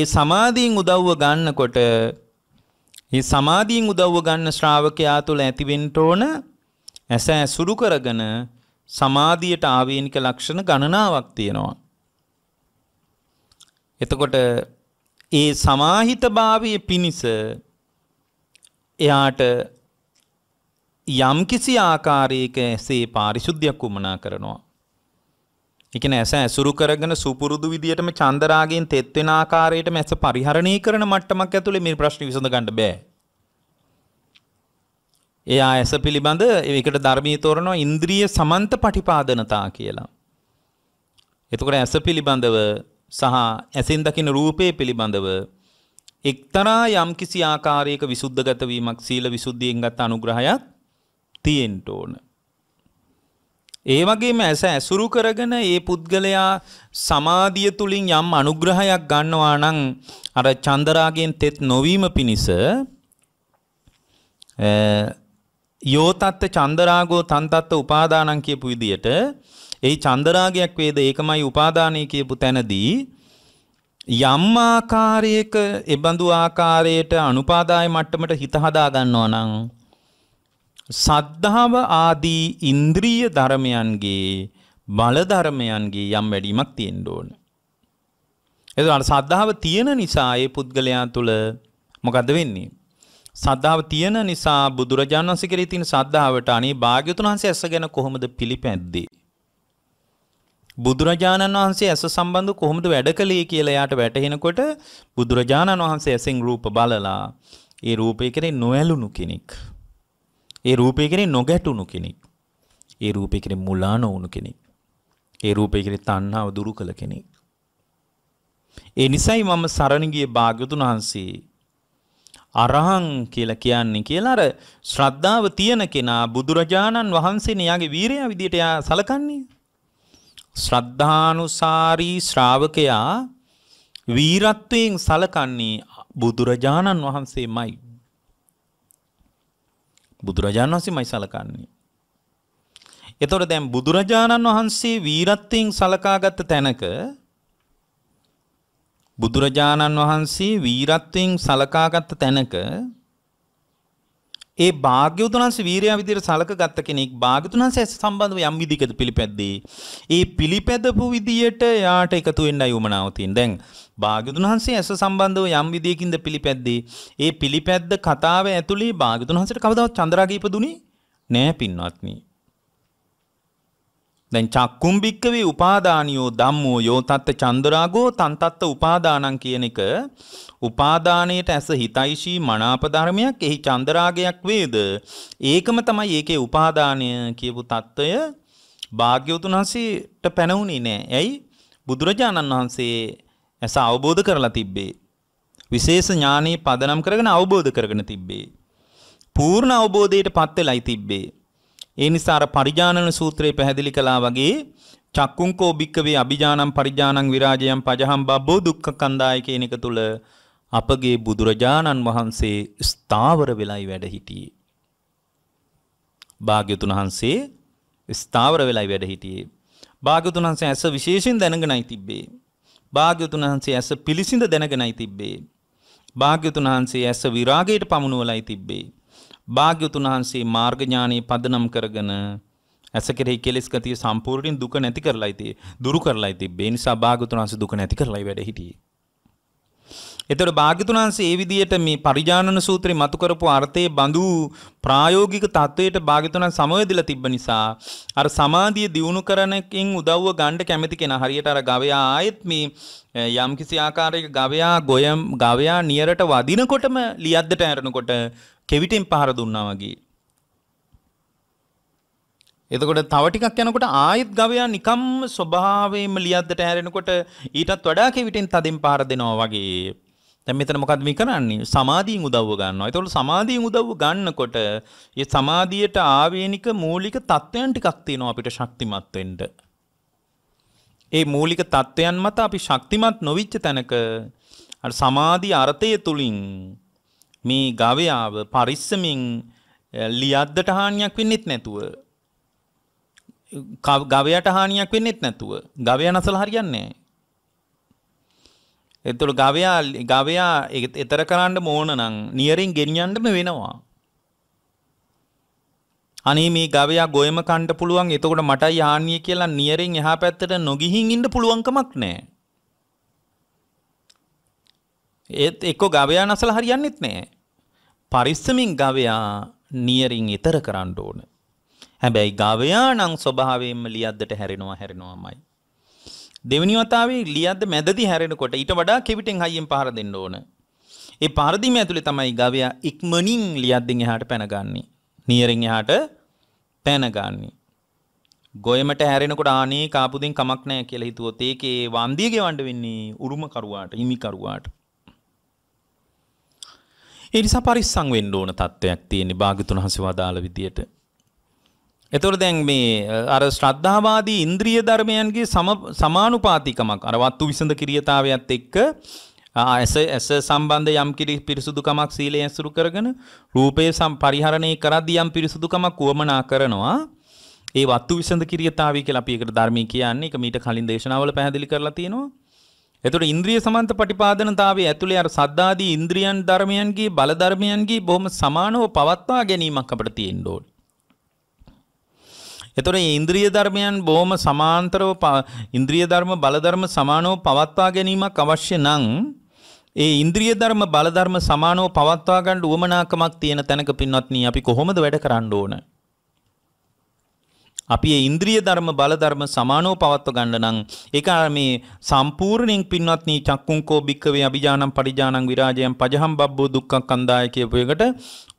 ඒ සමාධියෙන් උදව්ව ගන්නකොට ඒ සමාධියෙන් උදව්ව ගන්න ශ්‍රාවකයා තුළ ඇතිවෙන්න ඕන ඇස ඇසුරු කරගෙන සමාධියට ආවේනික ලක්ෂණ ගණනාවක් තියෙනවා. එතකොට ඒ සමාහිතභාවය පිණිස එයාට යම්කිසි ආකාරයක ඇසේ පාරිශුද්ධයක් වුමනා කරනවා. එකන ඇස ඇසුරු කරගෙන සුපුරුදු විදිටම චන්දරාගෙන් තෙත්වෙන ආකාරයටම ඇස පරිහරණය කරන මට්ටමක් ඇතුළේ මේ ප්‍රශ්න විසඳ ගන්න බෑ. එයා ඇස පිළිබඳ ඒකට ධර්මී තෝරනවා ඉන්ද්‍රිය සමන්ත පටිපාදනතා කියලා. එතකොට ඇස පිළිබඳව සහ ඇසෙන් දකින රූපය පිළිබඳව එක්තරා යම්කිසි ආකාරයක විසුද්ධගත වීමක් සීල විසුද්ධියෙන් ගත අනුග්‍රහයක් තියෙන්න ඕන. ඒ වගේම ඇස ඇසුරු කරගෙන ඒ පුද්ගලයා සමාධිය තුලින් යම් අනුග්‍රහයක් ගන්නවා නම් අර චන්දරාගෙන් තෙත් නොවීම පිණිස යෝතත්ත චන්දරාගෝ තන්තත්ත උපාදානං කියපු විදියට එහි චන්දරාගයක් වේද ඒකමයි උපාදානය කියපු තැනදී යම් ආකාරයක එබඳු ආකාරයට අනුපාදාය මට්ටමට හිත හදා ගන්නවා නම් සද්ධාව ආදී ඉන්ද්‍රිය ධර්මයන්ගේ බල ධර්මයන්ගේ යම් වැඩිමක් තියෙන්න ඕන. එතකොට සද්ධාව තියෙන නිසා ඒ පුද්ගලයා තුළ මොකද වෙන්නේ? සද්ධාව තියෙන නිසා බුදුරජාණන් වහන්සේ කෙරෙහි තියෙන සද්ධාවට අනේ භාග්‍යතුන් වහන්සේ ඇසගෙන කොහොමද පිළිපැද්දේ? බුදුරජාණන් වහන්සේ ඇස සම්බන්ධ කොහොමද වැඩ කළේ කියලා යාට වැටහෙනකොට බුදුරජාණන් වහන්සේ ඇසෙන් රූප බලලා ඒ රූපය කෙරේ නොඇලුණු කෙනෙක්. ඒ රූපය කෙරේ නොගැටුණු කෙනෙක්. ඒ රූපය කෙරේ මුලා නොවුණු කෙනෙක්. ඒ රූපය කෙරේ තණ්හාව දුරු කළ කෙනෙක්. ඒ නිසයි මම සරණ ගිය භාග්‍යතුන් වහන්සේ අරහං කියලා කියන්නේ කියලා අර ශ්‍රද්ධාව තියෙන කෙනා බුදුරජාණන් වහන්සේ න්යාගේ වීරයා විදියට එයා සලකන්නේ. ශ්‍රද්ධානුසාරී ශ්‍රාවකයා වීරත්වයෙන් සලකන්නේ බුදුරජාණන් වහන්සේමයි. බුදුරජාණන් වහන්සේමයි සලකන්නේ. එතකොට දැන් බුදුරජාණන් වහන්සේ වීරත්වයෙන් සලකාගත් තැනක බුදුරජාණන් වහන්සේ වීරත්වයෙන් සලකාගත් තැනක ඒ භාග්‍යවතුන්ස වීරයා විදිහට සලක ගත්ත කෙනෙක් භාග්‍යවතුන්ස ඇස සම්බන්ධව යම් විදිහකට පිළිපැද්දී ඒ පිළිපැදපු විදියට යාට එකතු වෙන්නයි උමනාව තියෙන. දැන් භාග්‍යවතුන්හන්සේ ඇස සම්බන්ධව යම් විදියකින්ද පිළිපැද්දී ඒ පිළිපැද්ද කතාව ඇතුලේ භාග්‍යවතුන්හන්සට කවදාවත් චන්ද්‍රාගීප දුන්නේ නෑ පින්වත්නි. දැන් චක්කුම්භික්කවේ උපාදානියෝ ධම්මෝ යෝ තත්ත චන්දරාගෝ තන්තත්ත උපාදානං කියන එක උපාදානයට ඇස හිතයිශී මනාප ධර්මයක් එහි චන්දරාගයක් වේද ඒකම තමයි ඒකේ උපාදානය කියපු තත්ත්වය භාග්‍යවතුන් වහන්සේට පැනවුණේ නෑ. ඇයි? බුදුරජාණන් වහන්සේ ඇස අවබෝධ කරලා තිබ්බේ. විශේෂ ඥානෙ පදනම් කරගෙන අවබෝධ කරගෙන තිබ්බේ. පූර්ණ අවබෝධයට පත් වෙලයි තිබ්බේ. ඒ නිසා අර පරිජානන සූත්‍රයේ පැහැදිලි කළා වගේ චක්කුංකෝ භික්කවේ අභිජානම් පරිජානං විරාජයන් පජහම් බබ්බෝ දුක්ඛ කන්දාය කියන එක තුල අපගේ බුදුරජාණන් වහන්සේ ස්ථාවර වෙලයි වැඩ හිටියේ. භාග්‍යතුන් වහන්සේ ස්ථාවර වෙලයි වැඩ හිටියේ. භාග්‍යතුන් වහන්සේ ඇස විශේෂයෙන් දැනගෙනයි තිබ්බේ. භාග්‍යතුන් වහන්සේ ඇස පිළිසිඳ දැනගෙනයි තිබ්බේ. භාග්‍යතුන් වහන්සේ ඇස විරාගයට පමුණුවලයි තිබ්බේ. භාග්‍යවතුන් වහන්සේ මාර්ග ඥානෙ පදනම් කරගෙන ඇස කෙරෙහි කෙලෙස් ගතිය සම්පූර්ණයෙන් දුක නැති කරලයි තියේ දුරු කරලයි තිබ්බේ. ඒ නිසා භාග්‍යවතුන් වහන්සේ දුක නැති කරලයි වැඩ හිටියේ. එතකොට භාග්‍යතුන් වහන්සේ ඒ විදිහට මේ පරිජානන සූත්‍රේ මතු කරපු අර්ථයේ බඳු ප්‍රායෝගික தത്വයට භාග්‍යතුන් සමවැදලා තිබ්බ නිසා අර සමාධිය දියුණු කරනකින් උදව්ව ගන්න කැමති කෙනා හරියට අර ගවයා ආයෙත් මේ යම්කිසි ආකාරයක ගවයා ගොයම් ගවයා නියරට වදිනකොටම ලියද්දට ඇරෙනකොට කෙවිතෙන් පහර දුන්නා වගේ එතකොට තව ටිකක් යනකොට ආයෙත් ගවයා නිකම්ම ස්වභාවයෙන්ම ලියද්දට හැරෙනකොට ඊටත් වඩා කෙවිතෙන් තදින් පාර දෙනවා වගේ දැන් මෙතන මොකද්ද මේ කරන්නේ? සමාධියෙන් උදව්ව ගන්නවා. ඒතකොට සමාධියෙන් උදව්ව ගන්නකොට ඒ සමාධියට ආවේනික මූලික தත්වයන් ටිකක් තියෙනවා අපිට ශක්තිමත් වෙන්න. ඒ මූලික தත්වයන් මත අපි ශක්තිමත් නොවිච්ච තැනක අර සමාධි අර්ථය තුලින් මේ ගවයාව පරිස්සමින් ලියද්දට හානියක් වෙන්නෙත් නැතුව ගවයට හානියක් වෙන්නෙත් නැතුව ගවයා නසල හරියන්නේ නැහැ. එතුළ ගවයා ගවයා එතර කරන්න මෝන නං නියරින් ගෙනියන්ටම වෙනවා. අනේ මේ ගවයා ගොයම කණ්ඩ පුළුවන් එතකොට මට යානිය කියලා නියරෙන් එහා පැත්තට නොගිහින් ඉන්න පුළුවන්කමක් නෑ. ඒත් එක්ක ගවයා නසල හරියන්නෙත් නෑ. පරිස්සමින් ගවයා නියරින් ඉතර කරන්න ඕන. හැබැයි ගවයා නම් ස්වභාවයෙන්ම ලියද්දට හැරෙනවා හැරෙනවාමයි. දෙවනි වතාවේ ලියද්ද මැදදී හැරෙනකොට ඊට වඩා කෙවිතෙන් හයියෙන් පහර දෙන්න ඕන. ඒ පහර දීම ඇතුලේ තමයි ගවයා ඉක්මනින් ලියද්දෙන් එහාට පැනගන්නේ. නියරෙන් එහාට පැනගන්නේ. ගොයමට හැරෙනකොට ආනේ කාපුදෙන් කමක් නැහැ කියලා හිතුවොත් ඒකේ වන්දිය ගෙවන්න වෙන්නේ උරුම කරුවාට, හිමි කරුවාට. ඒ නිසා පරිස්සම් වෙන්න ඕන තත්වයක් තියෙන්නේ භාග්‍යතුන් හසේ වදාළ විදියට. එතකොට දැන් මේ අර ශ්‍රද්ධාවාදී ඉන්ද්‍රිය ධර්මයන්ගේ සමානුපාතිකමක් අර වත්තු විසඳ කිරියතාවයත් එක්ක ඇස ඇස සම්බන්ධ යම් කිරි පිරිසුදුකමක් සීලයෙන් ඇසුරු කරගෙන රූපයේ සම් පරිහරණය කරද්දී යම් පිරිසුදුකමක් වමනා කරනවා ඒ වත්තු විසඳ කිරියතාවය කියලා අපි ඒකට ධර්මයේ කියන්නේ ඒක මීට කලින් දේශනාවල පැහැදිලි කරලා තියෙනවා එතකොට ඉන්ද්‍රිය සමන්ත පටිපාදනතාවයේ ඇතුලේ අර සද්දාදී ඉන්ද්‍රියන් ධර්මයන්ගේ බල ධර්මයන්ගේ බොහොම සමානව පවත්වා ගැනීමක් අපිට තියෙන්න ඕනේ එතොට ඉන්ද්‍රිය ධර්මයන් බොහොම සමාන්තරව ඉන්ද්‍රිය ධර්ම බලධර්ම සමානෝ පවත්වා ගැනීමක් අවශ්‍ය නං ඒ ඉන්ද්‍රිය ධර්ම බලධර්ම සමානෝ පවත්වා ගන්න උවමනාකමක් තියෙන තැනක පින්වත්නි අපි කොහොමද වැඩ කරන්න ඕනේ අපි ඒ ඉන්ද්‍රිය ධර්ම බල ධර්ම සමානව පවත්ව ගන්න නම් ඒක මේ සම්පූර්ණයෙන් පින්වත්නි චක්කුංකෝ බික්කවේ අභිජානම් පරිජානම් විරාජයන් පජහම් බබ්බෝ දුක්ඛං කන්දාය කියපු එකට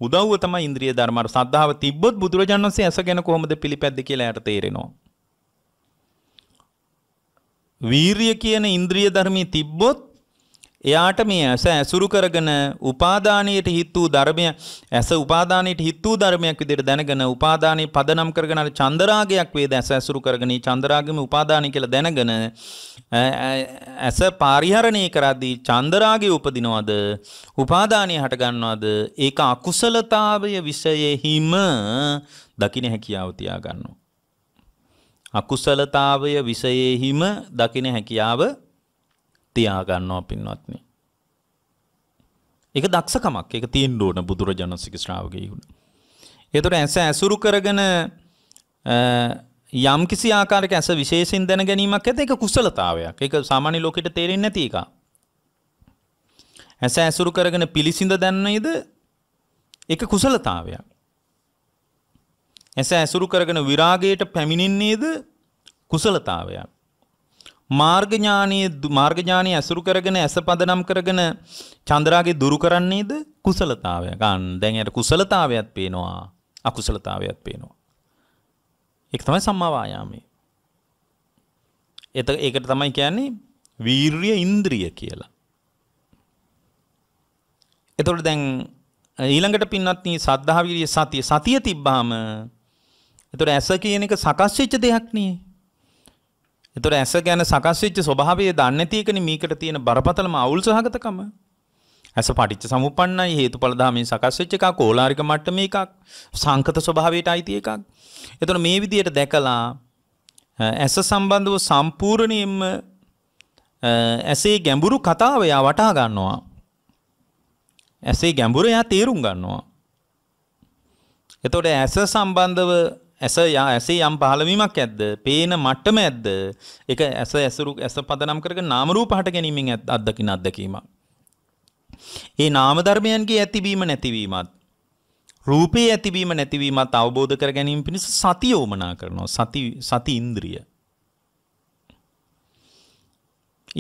උදව්ව තමයි ඉන්ද්‍රිය ධර්ම අර සද්ධාව තිබ්බොත් බුදුරජාණන් වහන්සේ ඇසගෙන කොහොමද පිළිපැද්ද කියලා යට තේරෙනවා වීරිය කියන ඉන්ද්‍රිය ධර්මයේ තිබ්බොත් එයාට මේ ඇස ඇසුරු කරගෙන උපාදානයට හිත් වූ ධර්මය ඇස උපාදානයට හිත් වූ ධර්මයක් විදිහට දැනගෙන උපාදානයේ පදනම් කරගෙන අර චන්දරාගයක් වේද ඇස ඇසුරු කරගෙන චන්දරාගෙම උපාදානය කියලා දැනගෙන ඇස පාරිහරණය කරද්දී චන්දරාගය උපදිනවද උපාදානය හට ගන්නවද ඒක අකුසලතාවය විෂයෙහිම දකින්න හැකියාව තියා ගන්නවා අකුසලතාවය විෂයෙහිම දකින්න හැකියාව තියා ගන්නවා පින්වත්නි. ඒක දක්ෂකමක්. ඒක තියෙන්න ඕන බුදුරජාණන් ශ්‍රී ශ්‍රාවකයෙකුට. ඒතර ඇස ඇසුරු කරගෙන යම් කිසි ආකාරයක ඇස විශේෂයෙන් දැන ගැනීමක් ඇත ඒක කුසලතාවයක්. ඒක සාමාන්‍ය ලෝකෙට තේරෙන්නේ නැති එකක්. ඇස ඇසුරු කරගෙන පිළිසිඳ දැන්නේද ඒක කුසලතාවයක්. ඇස ඇසුරු කරගෙන විරාගයට පැමිණෙන්නේද කුසලතාවයක්. මාර්ග ඥානීය මාර්ග ඥානීය අසුරු කරගෙන ඇස පදනම් කරගෙන චන්ද්‍රාගේ දුරු කරන්නේද කුසලතාවය. ගන්න දැන් යට කුසලතාවයත් පේනවා අකුසලතාවයත් පේනවා. ඒක තමයි සම්මා වායාමයේ. එතක ඒකට තමයි කියන්නේ වීර්ය ඉන්ද්‍රිය කියලා. එතකොට දැන් ඊළඟට පින්නත් නී සද්ධා විරිය සතිය සතිය තිබ්බාම එතකොට ඇස කියන එක සකස් වෙච්ච දෙයක් නේ. එතකොට ඇස ගැන සකස් වෙච්ච ස්වභාවය දන්නේ නැති එකනේ මේකට තියෙන බරපතලම අවුල් සහගතකම. ඇස පටිච්ච සමුප්පන්නයි හේතුඵල ධමයෙන් සකස් වෙච්ච එකක් ඕලාරික මට්ටමේ එකක් සංකත ස්වභාවයට අයිති එකක්. එතකොට මේ විදිහට දැකලා ඇස සම්බන්ධව සම්පූර්ණයෙන්ම ඇසේ ගැඹුරු කතාව එයා වටහා ගන්නවා. ඇසේ ගැඹුර එයා තේරුම් ගන්නවා. එතකොට ඇස සම්බන්ධව ඇස ඇසේ යම් පහළවීමක් ඇද්ද පේන මට්ටම ඇද්ද එක ඇස ඇසුරු ඇස පදනම් කරග නාමරූප හට ගැනීමෙන් ඇත් අත්දකින අත්දකීමක්. ඒ නාමධර්මයන්ගේ ඇතිවීම නැතිවීමත් රූපයේ ඇතිවීම නැතිවීමත් අවබෝධ කර ගැනීම පිණිස සතිය උමනා කරනවා සති සති ඉන්ද්‍රිය.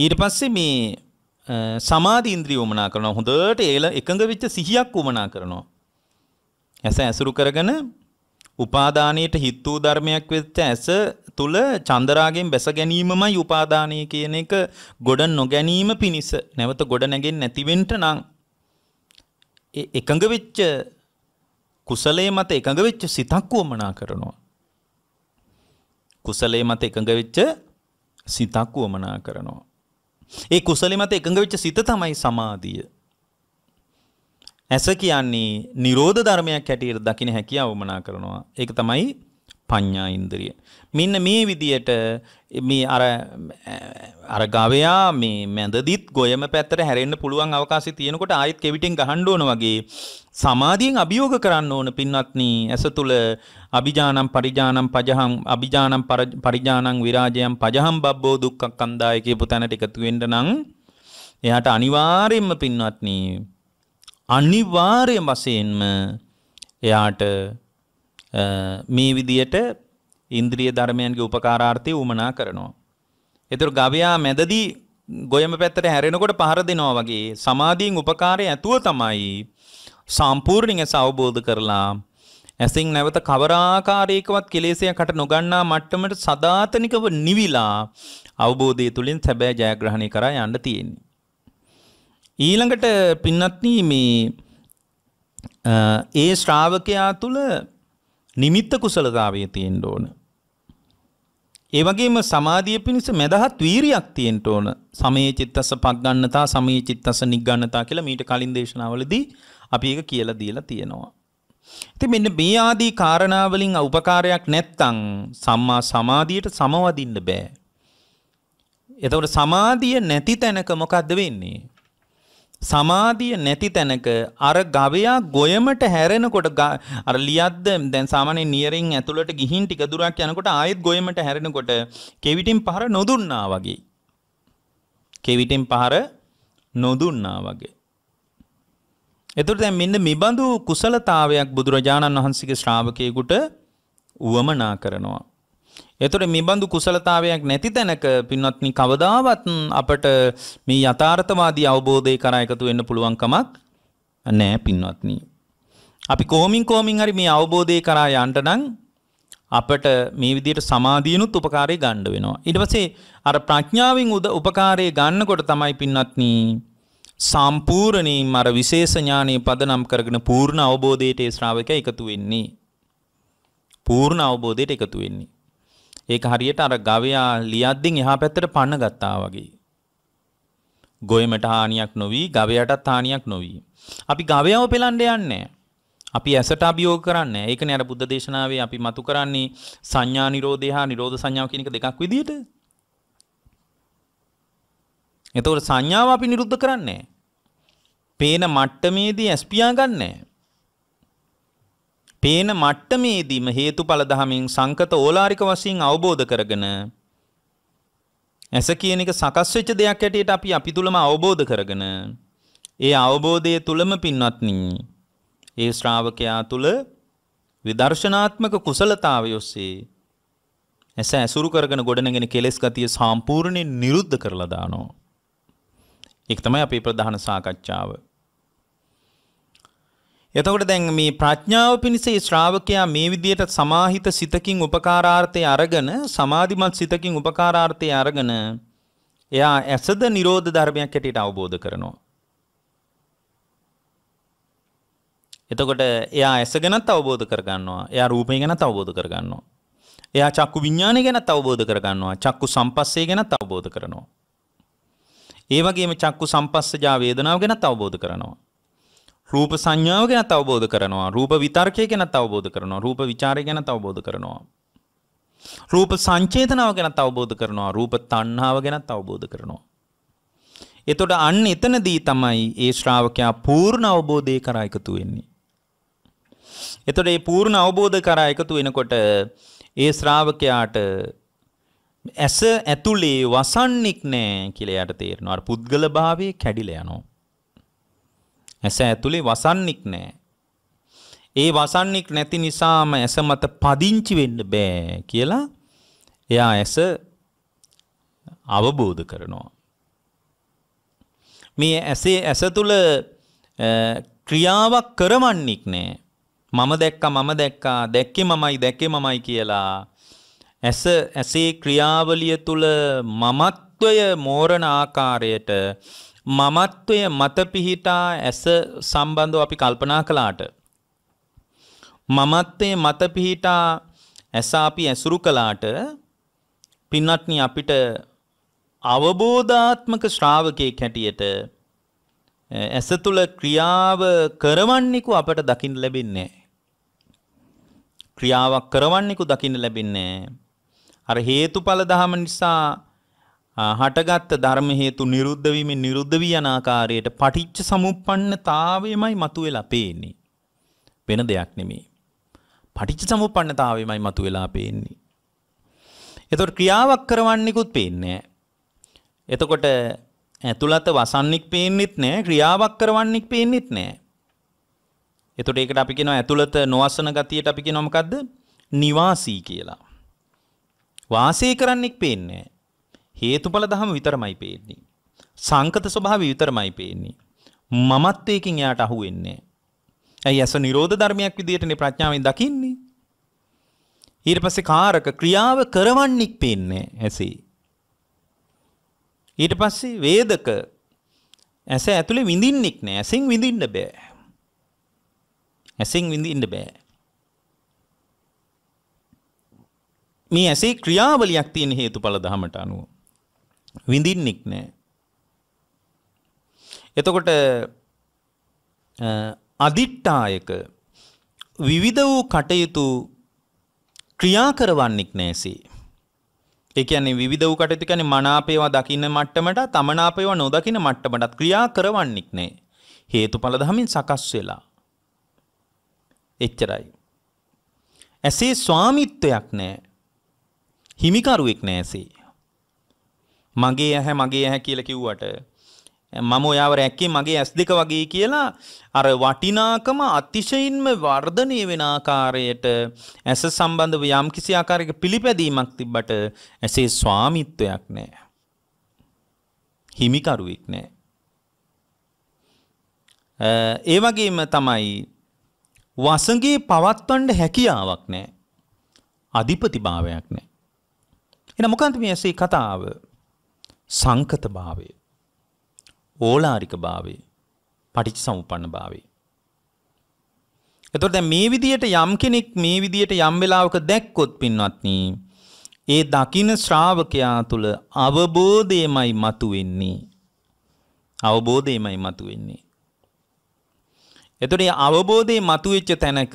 ඊට පස්සේ මේ සමාධි ඉන්ද්‍රිය උමනා කරනවා හොඳට ඒල එකඟ වෙච්ච සිහියක් උමනා කරනවා. ඇස ඇසුරු කරගෙන උපාදානයට හිත් වූ ධර්මයක් වෙච්ච ඇස තුල චන්දරාගෙන් බැස ගැනීමමයි උපාදානය කියන එක ගොඩ නොගැනීම පිණිස නැවත ගොඩ නැගෙන්නේ නැතිවෙන්න නම් එකඟ වෙච්ච කුසලයේ මත එකඟ වෙච්ච සිතක් වමනා කරනවා කුසලයේ මත එකඟ වෙච්ච සිතක් වමනා කරනවා ඒ කුසලයේ මත එකඟ වෙච්ච සිත තමයි සමාධිය ඇස කියන්නේ නිරෝධ ධර්මයක් හැටියට දකින හැකියාව වමනා කරනවා. ඒක තමයි පඤ්ඤා ඉන්ද්‍රිය. මෙන්න මේ විදියට මේ අර අර ගවයා මේ මැදදිත් ගොයම පැත්තට හැරෙන්න පුළුවන් අවකාශය තියෙනකොට ආයෙත් කෙවිතෙන් ගහන්න ඕන වගේ සමාධියෙන් අභියෝග කරන්න ඕන පින්වත්නි ඇස තුල අ비ජානම් පරිජානම් පජහම් අ비ජානම් පරිජානම් විරාජයම් පජහම් බබ්බෝ දුක්ඛ කන්දාය කියපු තැනට එකතු වෙන්න නම් එයාට අනිවාර්යයෙන්ම පින්වත්නි අනිවාර්ය වශයෙන්ම එයාට මේ විදියට ඉන්ද්‍රිය ධර්මයන්ගේ උපකාරාර්ථය උමනා කරනවා. එතුර ගවයා මැදදී ගොයම පැත්තට හැරෙනකොට පහර දෙනවා වගේ සමාධීන් උපකාරය ඇතුව තමයි සම්පූර්ණිය අවබෝධ කරලා ඇසින් නැවත කවරාකාරයකවත් කෙලෙසයකට නොගන්නා මට්ටමට සදාතනිකව නිවිලා අවබෝධය තුළින් සැබෑ ජයග්‍රහණය කරා යන්න තියෙන්නේ. ඊළඟට පින්නත්න මේ ඒ ශ්‍රාවකයා තුළ නිමිත්ත කුසලතාවය තියෙන්ට ඕන. ඒ වගේම සමාධිය පිණිස මැදහත් වීරියක් තියෙන්ට ඕන සමයචිත්තස පක්ගන්නතා සමයචිත්තස නිග්ගන්නතා කියලා මීට කලින් දේශනාවලදී අපි ඒක කියලා දීලා තියෙනවා. ඉතින් මෙන්න මේ ආදී කාරණාවලින් උපකාරයක් නැත්තම් සම්මා සමාධියට සමවදින්න බෑ. එතකොට සමාධිය නැති තැනක මොකද්ද වෙන්නේ? සමාධිය නැති තැනක අර ගවයා ගොයමට හැරෙනකොට අර ලියද්ද දැන් සාමාන්‍ය නියරින් ඇතුළට ගිහින් ටික දුරක් යනකොට ආයෙත් ගොයමට හැරෙනකොට කෙවිටින් පහර නොදුන්නා වගේ. කෙවිටින් පහර නොදුන්නා වගේ. එතකොට දැන් මෙන්න මෙබඳු කුසලතාවයක් බුදුරජාණන් වහන්සේගේ ශ්‍රාවකයෙකුට උවමනා කරනවා. එතොට මෙබඳු කුසලතාවයක් නැති තැනක පින්වත්නි කවදාවත් අපට මේ යථාර්ථවාදී අවබෝධය කරා එකතු වෙන්න පුළුවන්කමක් නෑ පින්වත්නි. අපි කෝමින් කෝමින් හරි මේ අවබෝධය කරා යන්ට නම් අපට මේ විදිහට සමාධියනුත් උපකාරය ගන්න වෙනවා. ඊට පස්සේ අර ප්‍රඥාවෙන් උද උපකාරය ගන්නකොට තමයි පින්වත්නි සම්පූර්ණයෙන්ම අර විශේෂ ඥානෙ පදනම් කරගෙන පූර්ණ අවබෝධයට ඒ ශ්‍රාවකයා එකතු වෙන්නේ. පූර්ණ අවබෝධයට එකතු වෙන්නේ. ඒක හරියට අර ගවයා ලියද්දින් එහා පැත්තට පන්න ගත්තා වගේ. ගොයමට හානියක් නොවී ගවයටත් හානියක් නොවී. අපි ගවයාව පෙළන්න යන්නේ අපි ඇසට අභියෝග කරන්න ඒකනේ අර බුද්ධ දේශනාවේ අපි මතු කරන්නේ සංඥා නිරෝධය හා නිරෝධ සංඥාව කියන එක දෙකක් විදියට. එතකොට සංඥාව අපි නිරුද්ධ කරන්නේ. පේන මට්ටමේදී ඇස් පියා ගන්නෑ. පේන මට්ටමේදීම හේතුඵල දහමින් සංකත ඕලාරික වශයෙන් අවබෝධ කරගෙන ඇස කියන එක සකස් වෙච්ච දෙයක් ඇටියට අපි අපි තුලම අවබෝධ කරගෙන ඒ අවබෝධය තුලම පින්වත්නි ඒ ශ්‍රාවකයා තුල විදර්ශනාත්මක කුසලතාවය ඔස්සේ ඇස ඇසුරු කරගෙන ගොඩනගෙන කෙලෙස් ගතිය සම්පූර්ණයෙන් නිරුද්ධ කරලා දානවා. ඒක තමයි අපේ ප්‍රධාන සාකච්ඡාව. එතකොට දැන් මේ ප්‍රඥාව පිණිස ශ්‍රාවකයා මේ විදියට සමාහිත සිතකින් උපකාරාර්ථය අරගෙන සමාධිමත් සිතකින් උපකාරාර්ථය අරගෙන එයා ඇසද නිරෝධ ධර්මයක් හැටියට අවබෝධ කරනවා. එතකොට එයා ඇස ගැනත් අවබෝධ කරගන්නවා. එයා රූපය ගැනත් අවබෝධ කරගන්නවා. එයා චක්කු විඥානය ගැනත් අවබෝධ කරගන්නවා. චක්කු සම්පස්සේ ගැනත් අවබෝධ කරනවා. ඒ වගේම චක්කු සම්පස්සජා වේදනාව ගැනත් අවබෝධ කරනවා. රූප සංඥාව ගැන අවබෝධ කරනවා රූප විතර්කය ගැන අවබෝධ කරනවා රූප විචාරය ගැන අවබෝධ කරනවා. රූප සංචේතනාව ගැන අවබෝධ කරනවා රූප තණ්හාව ගැන අවබෝධ කරනවා. එතොට අන්න එතනදී තමයි ඒ ශ්‍රාවකයා පූර්ණ අවබෝධය කරා එකතු වෙන්නේ. එතොට ඒ පූර්ණ අවබෝධ කරා එකතු වෙනකොට ඒ ශ්‍රාවකයාට ඇස ඇතුළේ වසන්නෙක් නෑ කියලයට තේරනවා පුද්ගල භාවය කැඩිල යනවා. ඇස ඇතුලේ වසන්නික් නැහැ. ඒ වසන්නික් නැති නිසාම ඇස මත පදිංචි වෙන්න බෑ කියලා එයා ඇස අවබෝධ කරනවා. මේ ඇසේ ඇස තුල ක්‍රියාවක් කරවන්නෙක් නෑ. මම දැක්කා මම දැක්කා දැක්කේ මමයි දැක්කේ මමයි කියලා ඇස ඇසේ ක්‍රියාවලිය තුල මමත්වය මෝරණ ආකාරයට මමත්වය මත පිහිටා ඇස සම්බන්ධව අපි කල්පනා කළාට මමත්වයේ මත පිහිටා ඇස අපි ඇසුරු කළාට පින්වත්නි අපිට අවබෝධාත්මක ශ්‍රාවකයෙක් හැටියට ඇස තුල ක්‍රියාව කරවන්නිකු අපට දකින්න ලැබෙන්නේ ක්‍රියාවක් කරවන්නිකු දකින්න ලැබෙන්නේ අර හේතුඵල ධම නිසා හටගත්ත ධර්ම හේතු නිරුද්ධ වීමෙන් නිරුද්ධ වී යන ආකාරයට පටිච්ච සමුප්පන්නතාවයමයි මතුවලා පේන්නේ. වෙන දෙයක් නෙමෙයි. පටිච්ච සමුප්පන්නතාවයමයි මතුවලා පේන්නේ. එතකොට ක්‍රියාවක් කරවන්නිකුත් පේන්නේ එතකොට ඇතුළත වසන්නික් පේන්නෙත් නෑ ක්‍රියාවක් කරවන්නික් පේන්නෙත් නෑ. එතකොට ඒකට අපි කියනවා ඇතුළත නොවසන ගතියට අපි කියනවා මොකද්ද? නිවාසී කියලා. වාසය කරන්නෙක් පේන්නේ හේතුඵල ධම විතරමයි පේන්නේ. සංකත ස්වභාවය විතරමයි පේන්නේ. මමත්වයකින් එයාට අහු වෙන්නේ. ඇයි ඇස නිරෝධ ධර්මයක් විදිහටනේ ප්‍රඥාවෙන් දකින්නේ. ඊට පස්සේ කාරක ක්‍රියාව කරවන්නෙක් පේන්නේ ඇසේ. ඊට පස්සේ වේදක ඇස ඇතුලේ විඳින්නෙක් නෑ. ඇසෙන් විඳින්න බෑ. ඇසෙන් විඳින්න බෑ. මේ ඇසේ ක්‍රියාවලියක් තියෙන හේතුඵල ධමයට අනුව විඳින්නෙක් නෑ. එතකොට අදිට්ඨායක විවිධ වූ කටයුතු ක්‍රියා කරවන්නෙක් නෑසේ. ඒ කියන්නේ විවිධ වූ කටයුතු කියන්නේ මනාපේවා දකින්න මට්ටමට තමනාපේවා නොදකින්න මට්ටමටත් ක්‍රියා කරවන්නෙක් නෑ. හේතුඵල ධමින් සකස් වෙලා. එච්චරයි. ඇසේ ස්වාමිත්වයක් නෑ. හිමිකරුවෙක් නෑසේ. මගේ ඇහැ මගේ ඇහැ කියලා කිව්වට මම ඔයාව රැක්කේ මගේ ඇස් දෙක වගේ කියලා අර වටිනාකම අතිශයින්ම වර්ධනය වෙන ආකාරයට ඇස සම්බන්ධව යම් කිසි ආකාරයක පිළිපැදීමක් තිබ්බට ඇසේ ස්වාමිත්වයක් නැහැ. හිමිකරුවෙක් නැහැ. ඒ වගේම තමයි වසඟේ පවත්වන්න හැකියාවක් නැහැ. අධිපතිභාවයක් නැහැ. එහෙනම් මොකන්ද මේ ඇසේ කතාව? සංකත භාවය ඕලාරික භාවය පටිච්ච සමුපන්න භාවය. එතකොට දැන් මේ විදියට යම් කෙනෙක් මේ විදියට යම් වෙලාවක දැක්කොත් පින්වත්නි ඒ දකින ශ්‍රාවකයා තුල අවබෝධයමයි මතුවෙන්නේ. අවබෝධයමයි මතුවෙන්නේ. එතකොට මේ අවබෝධයේ මතුවෙච්ච තැනක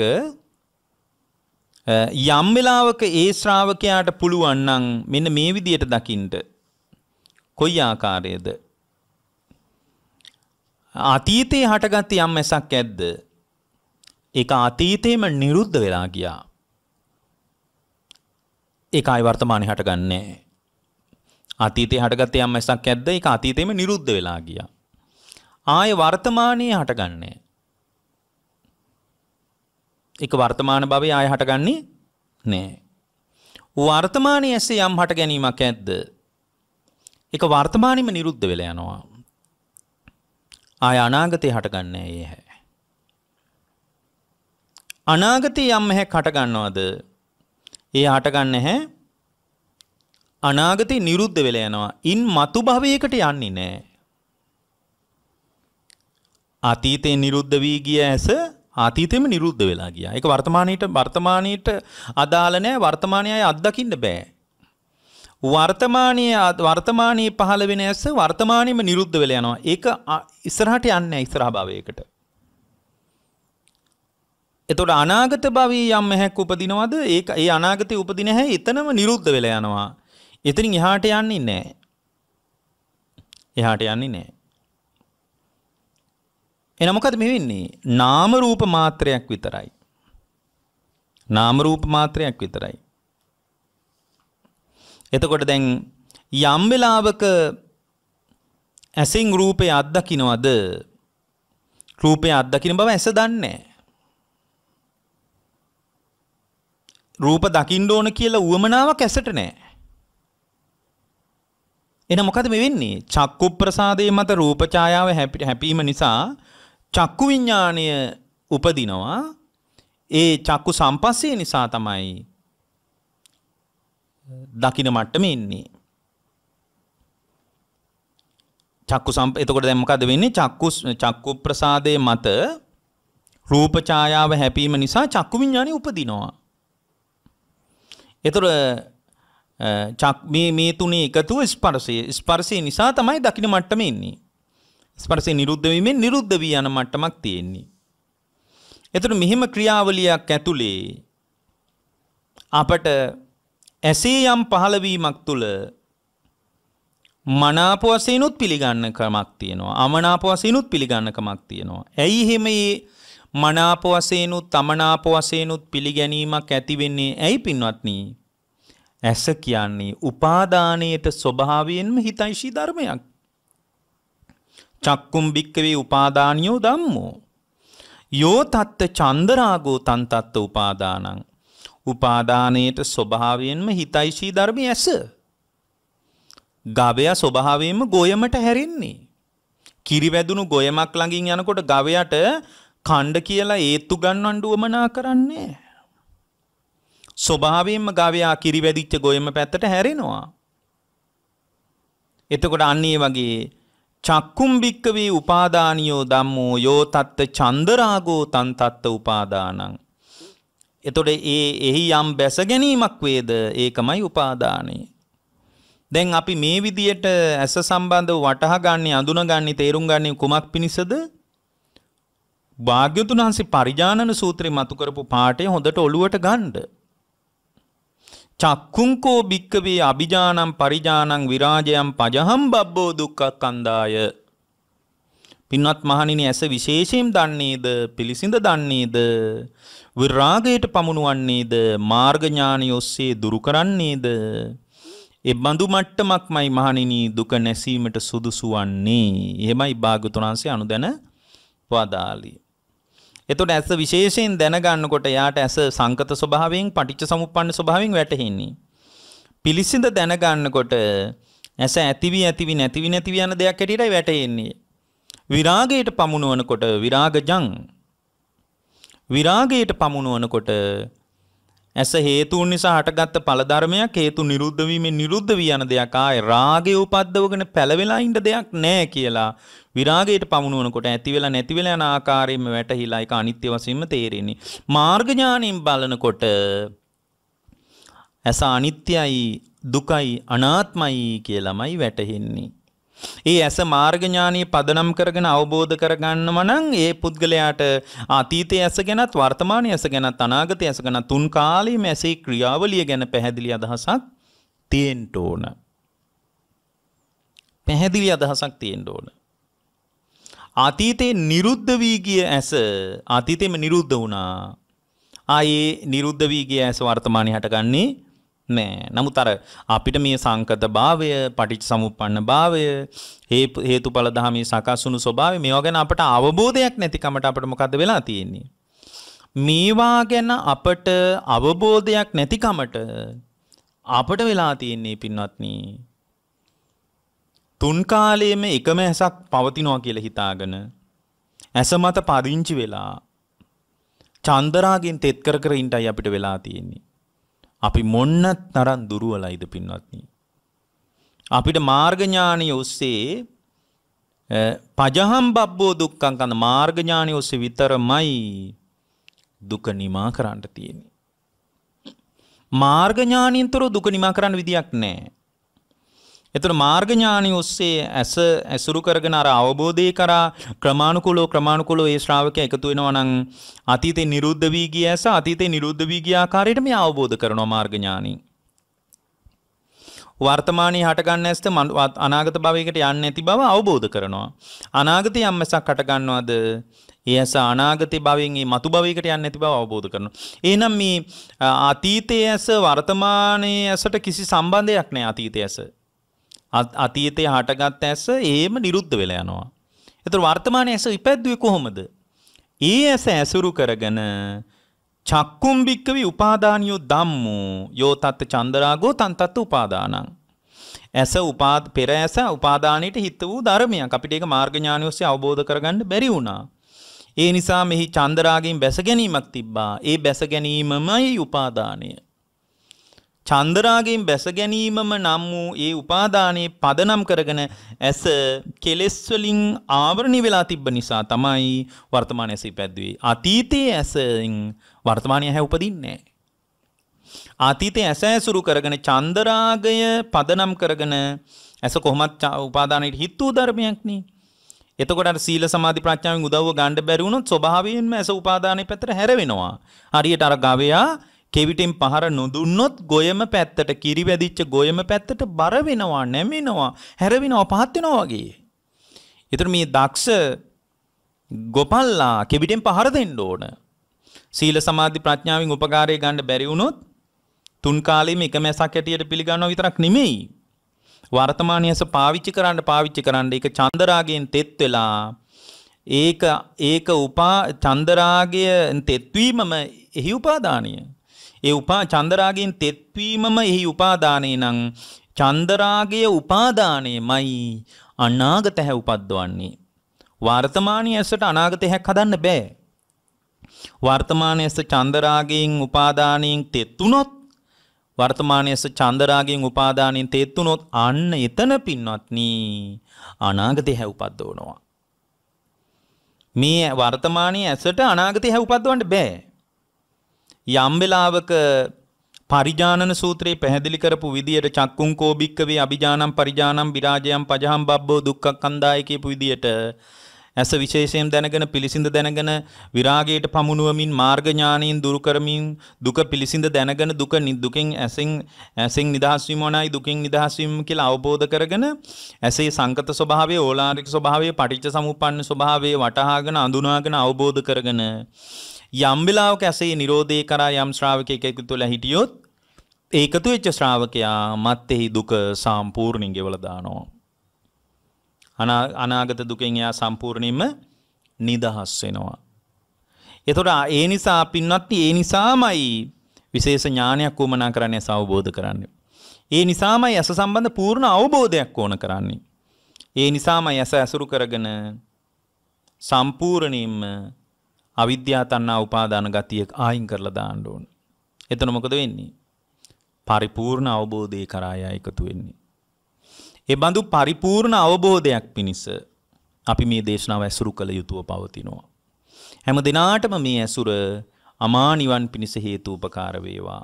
යම් වෙලාවක ඒ ශ්‍රාවකයාට පුළුවන් නම් මෙන්න මේ විදියට දකින්න කොයි ආකාරයේද? අතීතේ හටගත් යම් ඇසක් ඇද්ද? ඒක අතීතේම නිරුද්ධ වෙලා ගියා. ඒකයි වර්තමානයේ හටගන්නේ. අතීතේ හටගත් යම් ඇසක් ඇද්ද? ඒක අතීතේම නිරුද්ධ වෙලා ගියා. ආය වර්තමානයේ හටගන්නේ. ඒක වර්තමාන භවයේ ආය හටගන්නේ නෑ. වර්තමානයේ ඇසේ යම් හට ගැනීමක් ඇද්ද? එක වර්තමානම නිරුද්ධ වෙලා යනවා. ආය අනාගතේ හටගන්නේ ඒ හැ. අනාගතේ යම් හැ හටගන්නවද? ඒ හටගන්නේ හැ අනාගතේ නිරුද්ධ වෙලා යනවා. ඉන් මතු භවයකට යන්නේ නැහැ. අතීතේ නිරුද්ධ වී ගිය ඇස අතීතෙම නිරුද්ධ වෙලා ගියා. ඒක වර්තමානයේට වර්තමානයේට අදාළ නැහැ. වර්තමානයේ අත්දකින්න බෑ. වර්තමානයේ වර්තමානයේ පහළ වෙන ඇස වර්තමානයේම නිරුද්ධ වෙලා යනවා. ඒක ඉස්සරහට යන්නේ නැහැ ඉස්සරහ භවයකට. එතකොට අනාගත භවී යම් මහක් උපදිනවද? ඒක ඒ අනාගතේ උපදින හැ එතනම නිරුද්ධ වෙලා යනවා. එතනින් එහාට යන්නේ නැහැ. එහාට යන්නේ නැහැ. එන මොකද මේ වෙන්නේ? නාම රූප මාත්‍රයක් විතරයි. නාම රූප මාත්‍රයක් විතරයි. එතකොට දැන් යම් වෙලාවක ඇසින් රූපය අත්දකින්නවද රූපය අත්දකින්න බව ඇස දන්නේ රූප දකින්න ඕන කියලා උවමනාවක් ඇසට නැහැ එහෙනම් මොකද මේ වෙන්නේ චක්කු ප්‍රසාදයේ මත රූප ඡායාව හැපීම නිසා චක්කු විඥාණය උපදිනවා ඒ චක්කු සම්පස්සේ නිසා තමයි දකින මට්ටම ඉන්නේ. චක්කු සම්ප එතකොට දැන් මොකද වෙන්නේ චක්කු චක්කු ප්‍රසාදයේ මත රූප ඡායාව හැපීම නිසා චක්කු විඥානය උපදිනවා. ඒතර චක් මේ මේ තුනේ එකතුව ස්පර්ශය ස්පර්ශය නිසා තමයි දකින මට්ටම ඉන්නේ. ස්පර්ශය නිරුද්ධ වීමෙන් නිරුද්ධ වී යන මට්ටමක් තියෙන්නේ. ඒතර මෙහෙම ක්‍රියාවලියක් ඇතුලේ අපට ඇසේ යම් පහළවීමක් තුළ මනාප වශයෙන්ුත් පිළිගන්න කමක් තියෙනවා. අමනාප වශයෙන්ුත් පිළිගන්න කමක් තියෙනවා. ඇයි එහෙම මේ මනාප වශයෙන්ුත් අමනාප වශයෙන්ුත් පිළිගැනීමක් ඇති වෙන්නේ ඇයි පින්වත්නි? ඇස කියන්නේ උපාදානයේට ස්වභාවයෙන්ම හිතයිෂී ධර්මයක්. චක්කුම් බික්කවේ උපාදානියෝ ධම්මෝ. යෝ තත්ත චන්දරාගෝ තන්තත්ත උපාදානං උපාදානයට ස්වභාවයෙන්ම හිතයිශී ධර්මය ඇස. ගවයා ස්වභාවයෙන්ම ගොයමට හැරෙන්නේ. කිරිවැදුණු ගොයමක් ළඟින් යනකොට ගවයට කණ්ඩ කියලා ඒත්තු ගන්නවන්ඩ උවමනා කරන්නේ. ස්වභාවයෙන්ම ගවයා කිරිවැදිච්ච ගොයම පැත්තට හැරෙනවා. එතකොට අන්නේ වගේ චක්කුම් භික්කවේ උපාදානියෝ දම්මෝ යෝ තත්ත චන්දරාගෝ තන්තත්ත උපාදානං. එතොට ඒ එහි යම් බැස ගැනීමක් වේද ඒකමයි උපාදානය. දැන් අපි මේ විදියට ඇස සම්බන්ධ වටහාගන්නේ අඳුනගන්නේ තේරුම් ගන්නේ කුමක් පිණිසද භාග්‍යතුන් වහන්සේ පරිජානන සූත්‍රය මතු කරපු පාඩේ හොඳට ඔළුවට ගන්න. චක්කුංකෝ භික්කවේ අභිජානම් පරිජානං විරාජයම් පජහම් බබ්බෝ දුක්ඛ කන්දාය පින්වත් මහණෙනි ඇස විශේෂයෙන් දන්නේද පිළිසිඳ දන්නේද විරාගයට පමුණුවන්නේද මාර්ග ඥානිය ඔස්සේ දුරු කරන්නේද ඒ බඳු මට්ටමක්මයි මහණෙනි දුක නැසීමට සුදුසු වන්නේ එහෙමයි භාග්‍යතුන් වහන්සේ අනුදැන වදාළි එතකොට ඇස විශේෂයෙන් දැනගන්නකොට යාට ඇස සංකත ස්වභාවයෙන් පටිච්ච සමුප්පන්න ස්වභාවයෙන් වැටහෙන්නේ පිළිසිඳ දැනගන්නකොට ඇස ඇතිවි ඇතිවි නැතිවි නැතිවි යන දෙයක් හැටියටයි වැටෙන්නේ විරාගයට පමුණුවනකොට විරාගජං විරාගයට පමුණුවනකොට ඇස හේතුන් නිසා හටගත්ත පළධර්මයක් හේතු නිරුද්ධ වීමෙන් නිරුද්ධ වී යන දෙයක් ආයේ රාගය උපද්දවගෙන පැලවෙලා ඉන්න දෙයක් නැහැ කියලා විරාගයට පමුණුවනකොට ඇති වෙලා නැති වෙලා යන ආකාරයෙන්ම වැටහිලා ඒක අනිත්‍ය වශයෙන්ම තේරෙන්නේ මාර්ග ඥාණයෙන් බලනකොට ඇස අනිත්‍යයි දුකයි අනාත්මයි කියලාමයි වැටහෙන්නේ ඒ ඇස මාර්ගඥානී පදනම් කරගෙන අවබෝධ කරගන්නව නම් ඒ පුද්ගලයාට අතීතයේ ඇස ගැනත් වර්තමානයේ ඇස ගැනත් අනාගතයේ ඇස ගැනත් තුන් කාලීම ඇසේ ක්‍රියාවලිය ගැන පැහැදිලි අදහසක් තියෙන්න ඕන. පැහැදිලි අදහසක් තියෙන්න ඕන. අතීතේ නිරුද්ධ වී ගිය ඇස අතීතේම නිරුද්ධ වුණා. ආයේ නිරුද්ධ වී ගිය ඇස වර්තමානයේ හටගන්නේ නෑ. නමුත් අර අපිට මේ සංකත භාවය, පටිච්ච සමුප්පන්න භාවය, හේතුඵල ධමී සකස්ුණු ස්වභාවය මේවා ගැන අපට අවබෝධයක් නැතිකමට අපිට මොකද්ද වෙලා තියෙන්නේ? මේවා ගැන අපට අවබෝධයක් නැතිකමට අපට වෙලා තියෙන්නේ පින්වත්නි තුන් කාලයේම එකම ඇසක් පවතිනවා කියලා හිතාගෙන ඇස මත පදිංචි වෙලා චන්දරාගෙන් තෙත් කර කර ඉන්නයි අපිට වෙලා තියෙන්නේ අපි මොන්න තරම් දුර්වලයිද පින්වත්නි. අපිට මාර්ග ඥානිය ඔස්සේ පජහම් බබ්බෝ දුක්ඛං කන මාර්ග ඥානිය ඔස්සේ විතරමයි දුක නිමා කරන්න තියෙන්නේ. මාර්ග ඥානියන්තර දුක නිමා කරන්න විදියක් නැහැ. එතන මාර්ග ඥානිය ඔස්සේ ඇස ඇසුරු කරගෙන අර අවබෝධය කරා ක්‍රමානුකූලව ක්‍රමානුකූලව ඒ ශ්‍රාවකයා එකතු වෙනවා නම් අතීතේ නිරුද්ධ වී ගිය ඇස අතීතේ නිරුද්ධ වී ගිය ආකාරයට මේ අවබෝධ කරනවා මාර්ග ඥානිය. වර්තමානයේ හටගන්න ඇස්ත අනාගත භවයකට යන්නේ නැති බව අවබෝධ කරනවා. අනාගතයේ යම්මසක් හටගන්නවද? ඒ ඇස අනාගතේ භවයෙන් මේ මතු භවයකට යන්නේ නැති බව අවබෝධ කරනවා. එහෙනම් මේ අතීතයේ ඇස වර්තමානයේ ඇසට කිසි සම්බන්ධයක් නැහැ අතීතයේ ඇස. අතීතයේ හටගත් ඇස ඒම නිරුද්ධ වෙලා යනවා. ඒතර වර්තමාන ඇස ඉපැද්දුවේ කොහොමද? ඒ ඇස ඇසුරු කරගෙන චක්කුම් භික්කවි උපාදානියෝ ධම්මෝ යෝ තත් චන්දරාගෝ තන් තත් උපාදානං ඇස උපා පෙර ඇස උපාදානයට හිත වූ ධර්මයක් අපිට ඒක මාර්ග ඥානය ඔස්සේ අවබෝධ කරගන්න බැරි වුණා. ඒ නිසා මෙහි චන්දරාගයෙන් බැස ගැනීමක් තිබ්බා. ඒ බැස ගැනීමමයි උපාදානය. චන්දරාගයෙන් බැස ගැනීමම නම් වූ ඒ උපාදානයේ පදනම් කරගෙන ඇස කෙලෙස් වලින් ආවරණය වෙලා තිබ්බ නිසා තමයි වර්තමාන ඇසේ පැද්දුවේ. අතීතයේ ඇසෙන් වර්තමානය හැ උපදින්නේ අතීතයේ ඇස ඇසුරු කරගෙන චන්දරාගය පදනම් කරගෙන ඇස කොහොමත් උපාදානයේ හිත් වූ ධර්මයක් නේ. එතකොට අර සීල සමාධි ප්‍රඥාවෙන් උදව්ව ගන්න බැරි වුණොත් ස්වභාවයෙන්ම ඇස උපාදානයේ පැත්තට හැරෙනවා. හරියට අර ගවයා කෙවිටෙන් පහර නොදුන්නොත් ගොයම පැත්තට කිරි වැදිච්ච ගොයම පැත්තට බර වෙනවා නැමෙනවා හැරවෙනවා පහත් වෙනවා වගේ. ඒතර මේ දක්ෂ ගොපල්ලා කෙවිටෙන් පහර දෙන්න ඕන. සීල සමාධි ප්‍රඥාවෙන් උපකාරය ගන්න බැරි වුණොත් තුන් කාලෙම එක මැසක් හැටියට පිළිගන්නවා විතරක් නෙමෙයි. වර්තමානයස පාවිච්චි කරන්න පාවිච්චි කරන්න ඒක චන්දරාගයෙන් තෙත් වෙලා ඒක ඒක උපා චන්දරාගය තෙත්වීමම එහි උපාදානය. ඒ උපා චන්දරාගයෙන් තෙත්වීමම එහි උපාදානේ නම් චන්දරාගය උපාදානයමයි අනාගත හැ උපද්දවන්නේ. වර්තමානයේ ඇසට අනාගතය හැක් හදන්න බෑ. වර්තමානයේ ඇස චන්දරාගයෙන් උපාදානයෙන් තෙත්ුනොත් වර්තමානයේ ඇස චන්දරාගයෙන් උපාදානයෙන් තෙත්ුනොත් අන්න එතන පින්වත්නි අනාගතය හැ උපද්දවනවා. මේ වර්තමානයේ ඇසට අනාගතය හැ උපද්දවන්න බෑ. යම් වෙලාවක පරිජානන සූත්‍රයේ පැහැදිලි කරපු විදියට චක්කුං කෝබික්කවේ අභිජානම් පරිජානම් විරාජයම් පජහම් බබ්බෝ දුක්ඛක්ඛන්දාය කියපු විදියට ඇස විශේෂයෙන් දැනගෙන පිළිසිඳ දැනගෙන විරාගයට පමුණුවමින් මාර්ග ඥානයෙන් දුරු කරමින් දුක පිළිසිඳ දැනගෙන දුක දුකෙන් ඇසෙන් ඇසෙන් නිදහස් වීම වනායි දුකෙන් නිදහස් වීම කියලා අවබෝධ කරගෙන ඇසේ සංකත ස්වභාවය ඕලාරික ස්වභාවය පටිච්ච සමුප්පන්න ස්වභාවය වටහාගෙන අඳුනාගෙන අවබෝධ කරගෙන යම් වෙලාවක ඇසේ Nirodhe කරා යම් ශ්‍රාවකෙක් එකතු වෙලා හිටියොත් ඒකතු වෙච්ච ශ්‍රාවකයා මත්තෙහි දුක සම්පූර්ණයෙන් ගෙවලා දානවා. අනාගත දුකෙන් එයා සම්පූර්ණයෙන්ම නිදහස් වෙනවා. එතකොට ඒ නිසා පින්වත් ඒ නිසාමයි විශේෂ ඥානයක් වමනා කරන්නේ අවබෝධ කරන්නේ. ඒ නිසාමයි ඇස සම්බන්ධ පූර්ණ අවබෝධයක් ඕන කරන්නේ. ඒ නිසාමයි ඇස ඇසුරු කරගෙන සම්පූර්ණයෙන්ම අවිද්‍යා තණ්හා උපාදාන ගතිය ආයින් කරලා දාන්න ඕන. එතන මොකද වෙන්නේ? පරිපූර්ණ අවබෝධය කරා එකතු වෙන්නේ. ඒ බඳු පරිපූර්ණ අවබෝධයක් පිණිස අපි මේ දේශනාව ඇසුරු කළ යුතුව පවතිනවා. හැම දිනාටම මේ ඇසුර අමා නිවන් පිණිස හේතු උපකාර වේවා.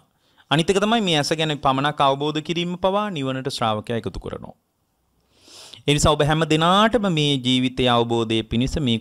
අනිත් එක තමයි මේ ඇස ගැන පමණක් අවබෝධ කිරීම පවා නිවනට ශ්‍රාවකයා එකතු කරනවා. ඒ නිසා ඔබ හැම දිනාටම මේ ජීවිතයේ අවබෝධයේ පිණිස මේ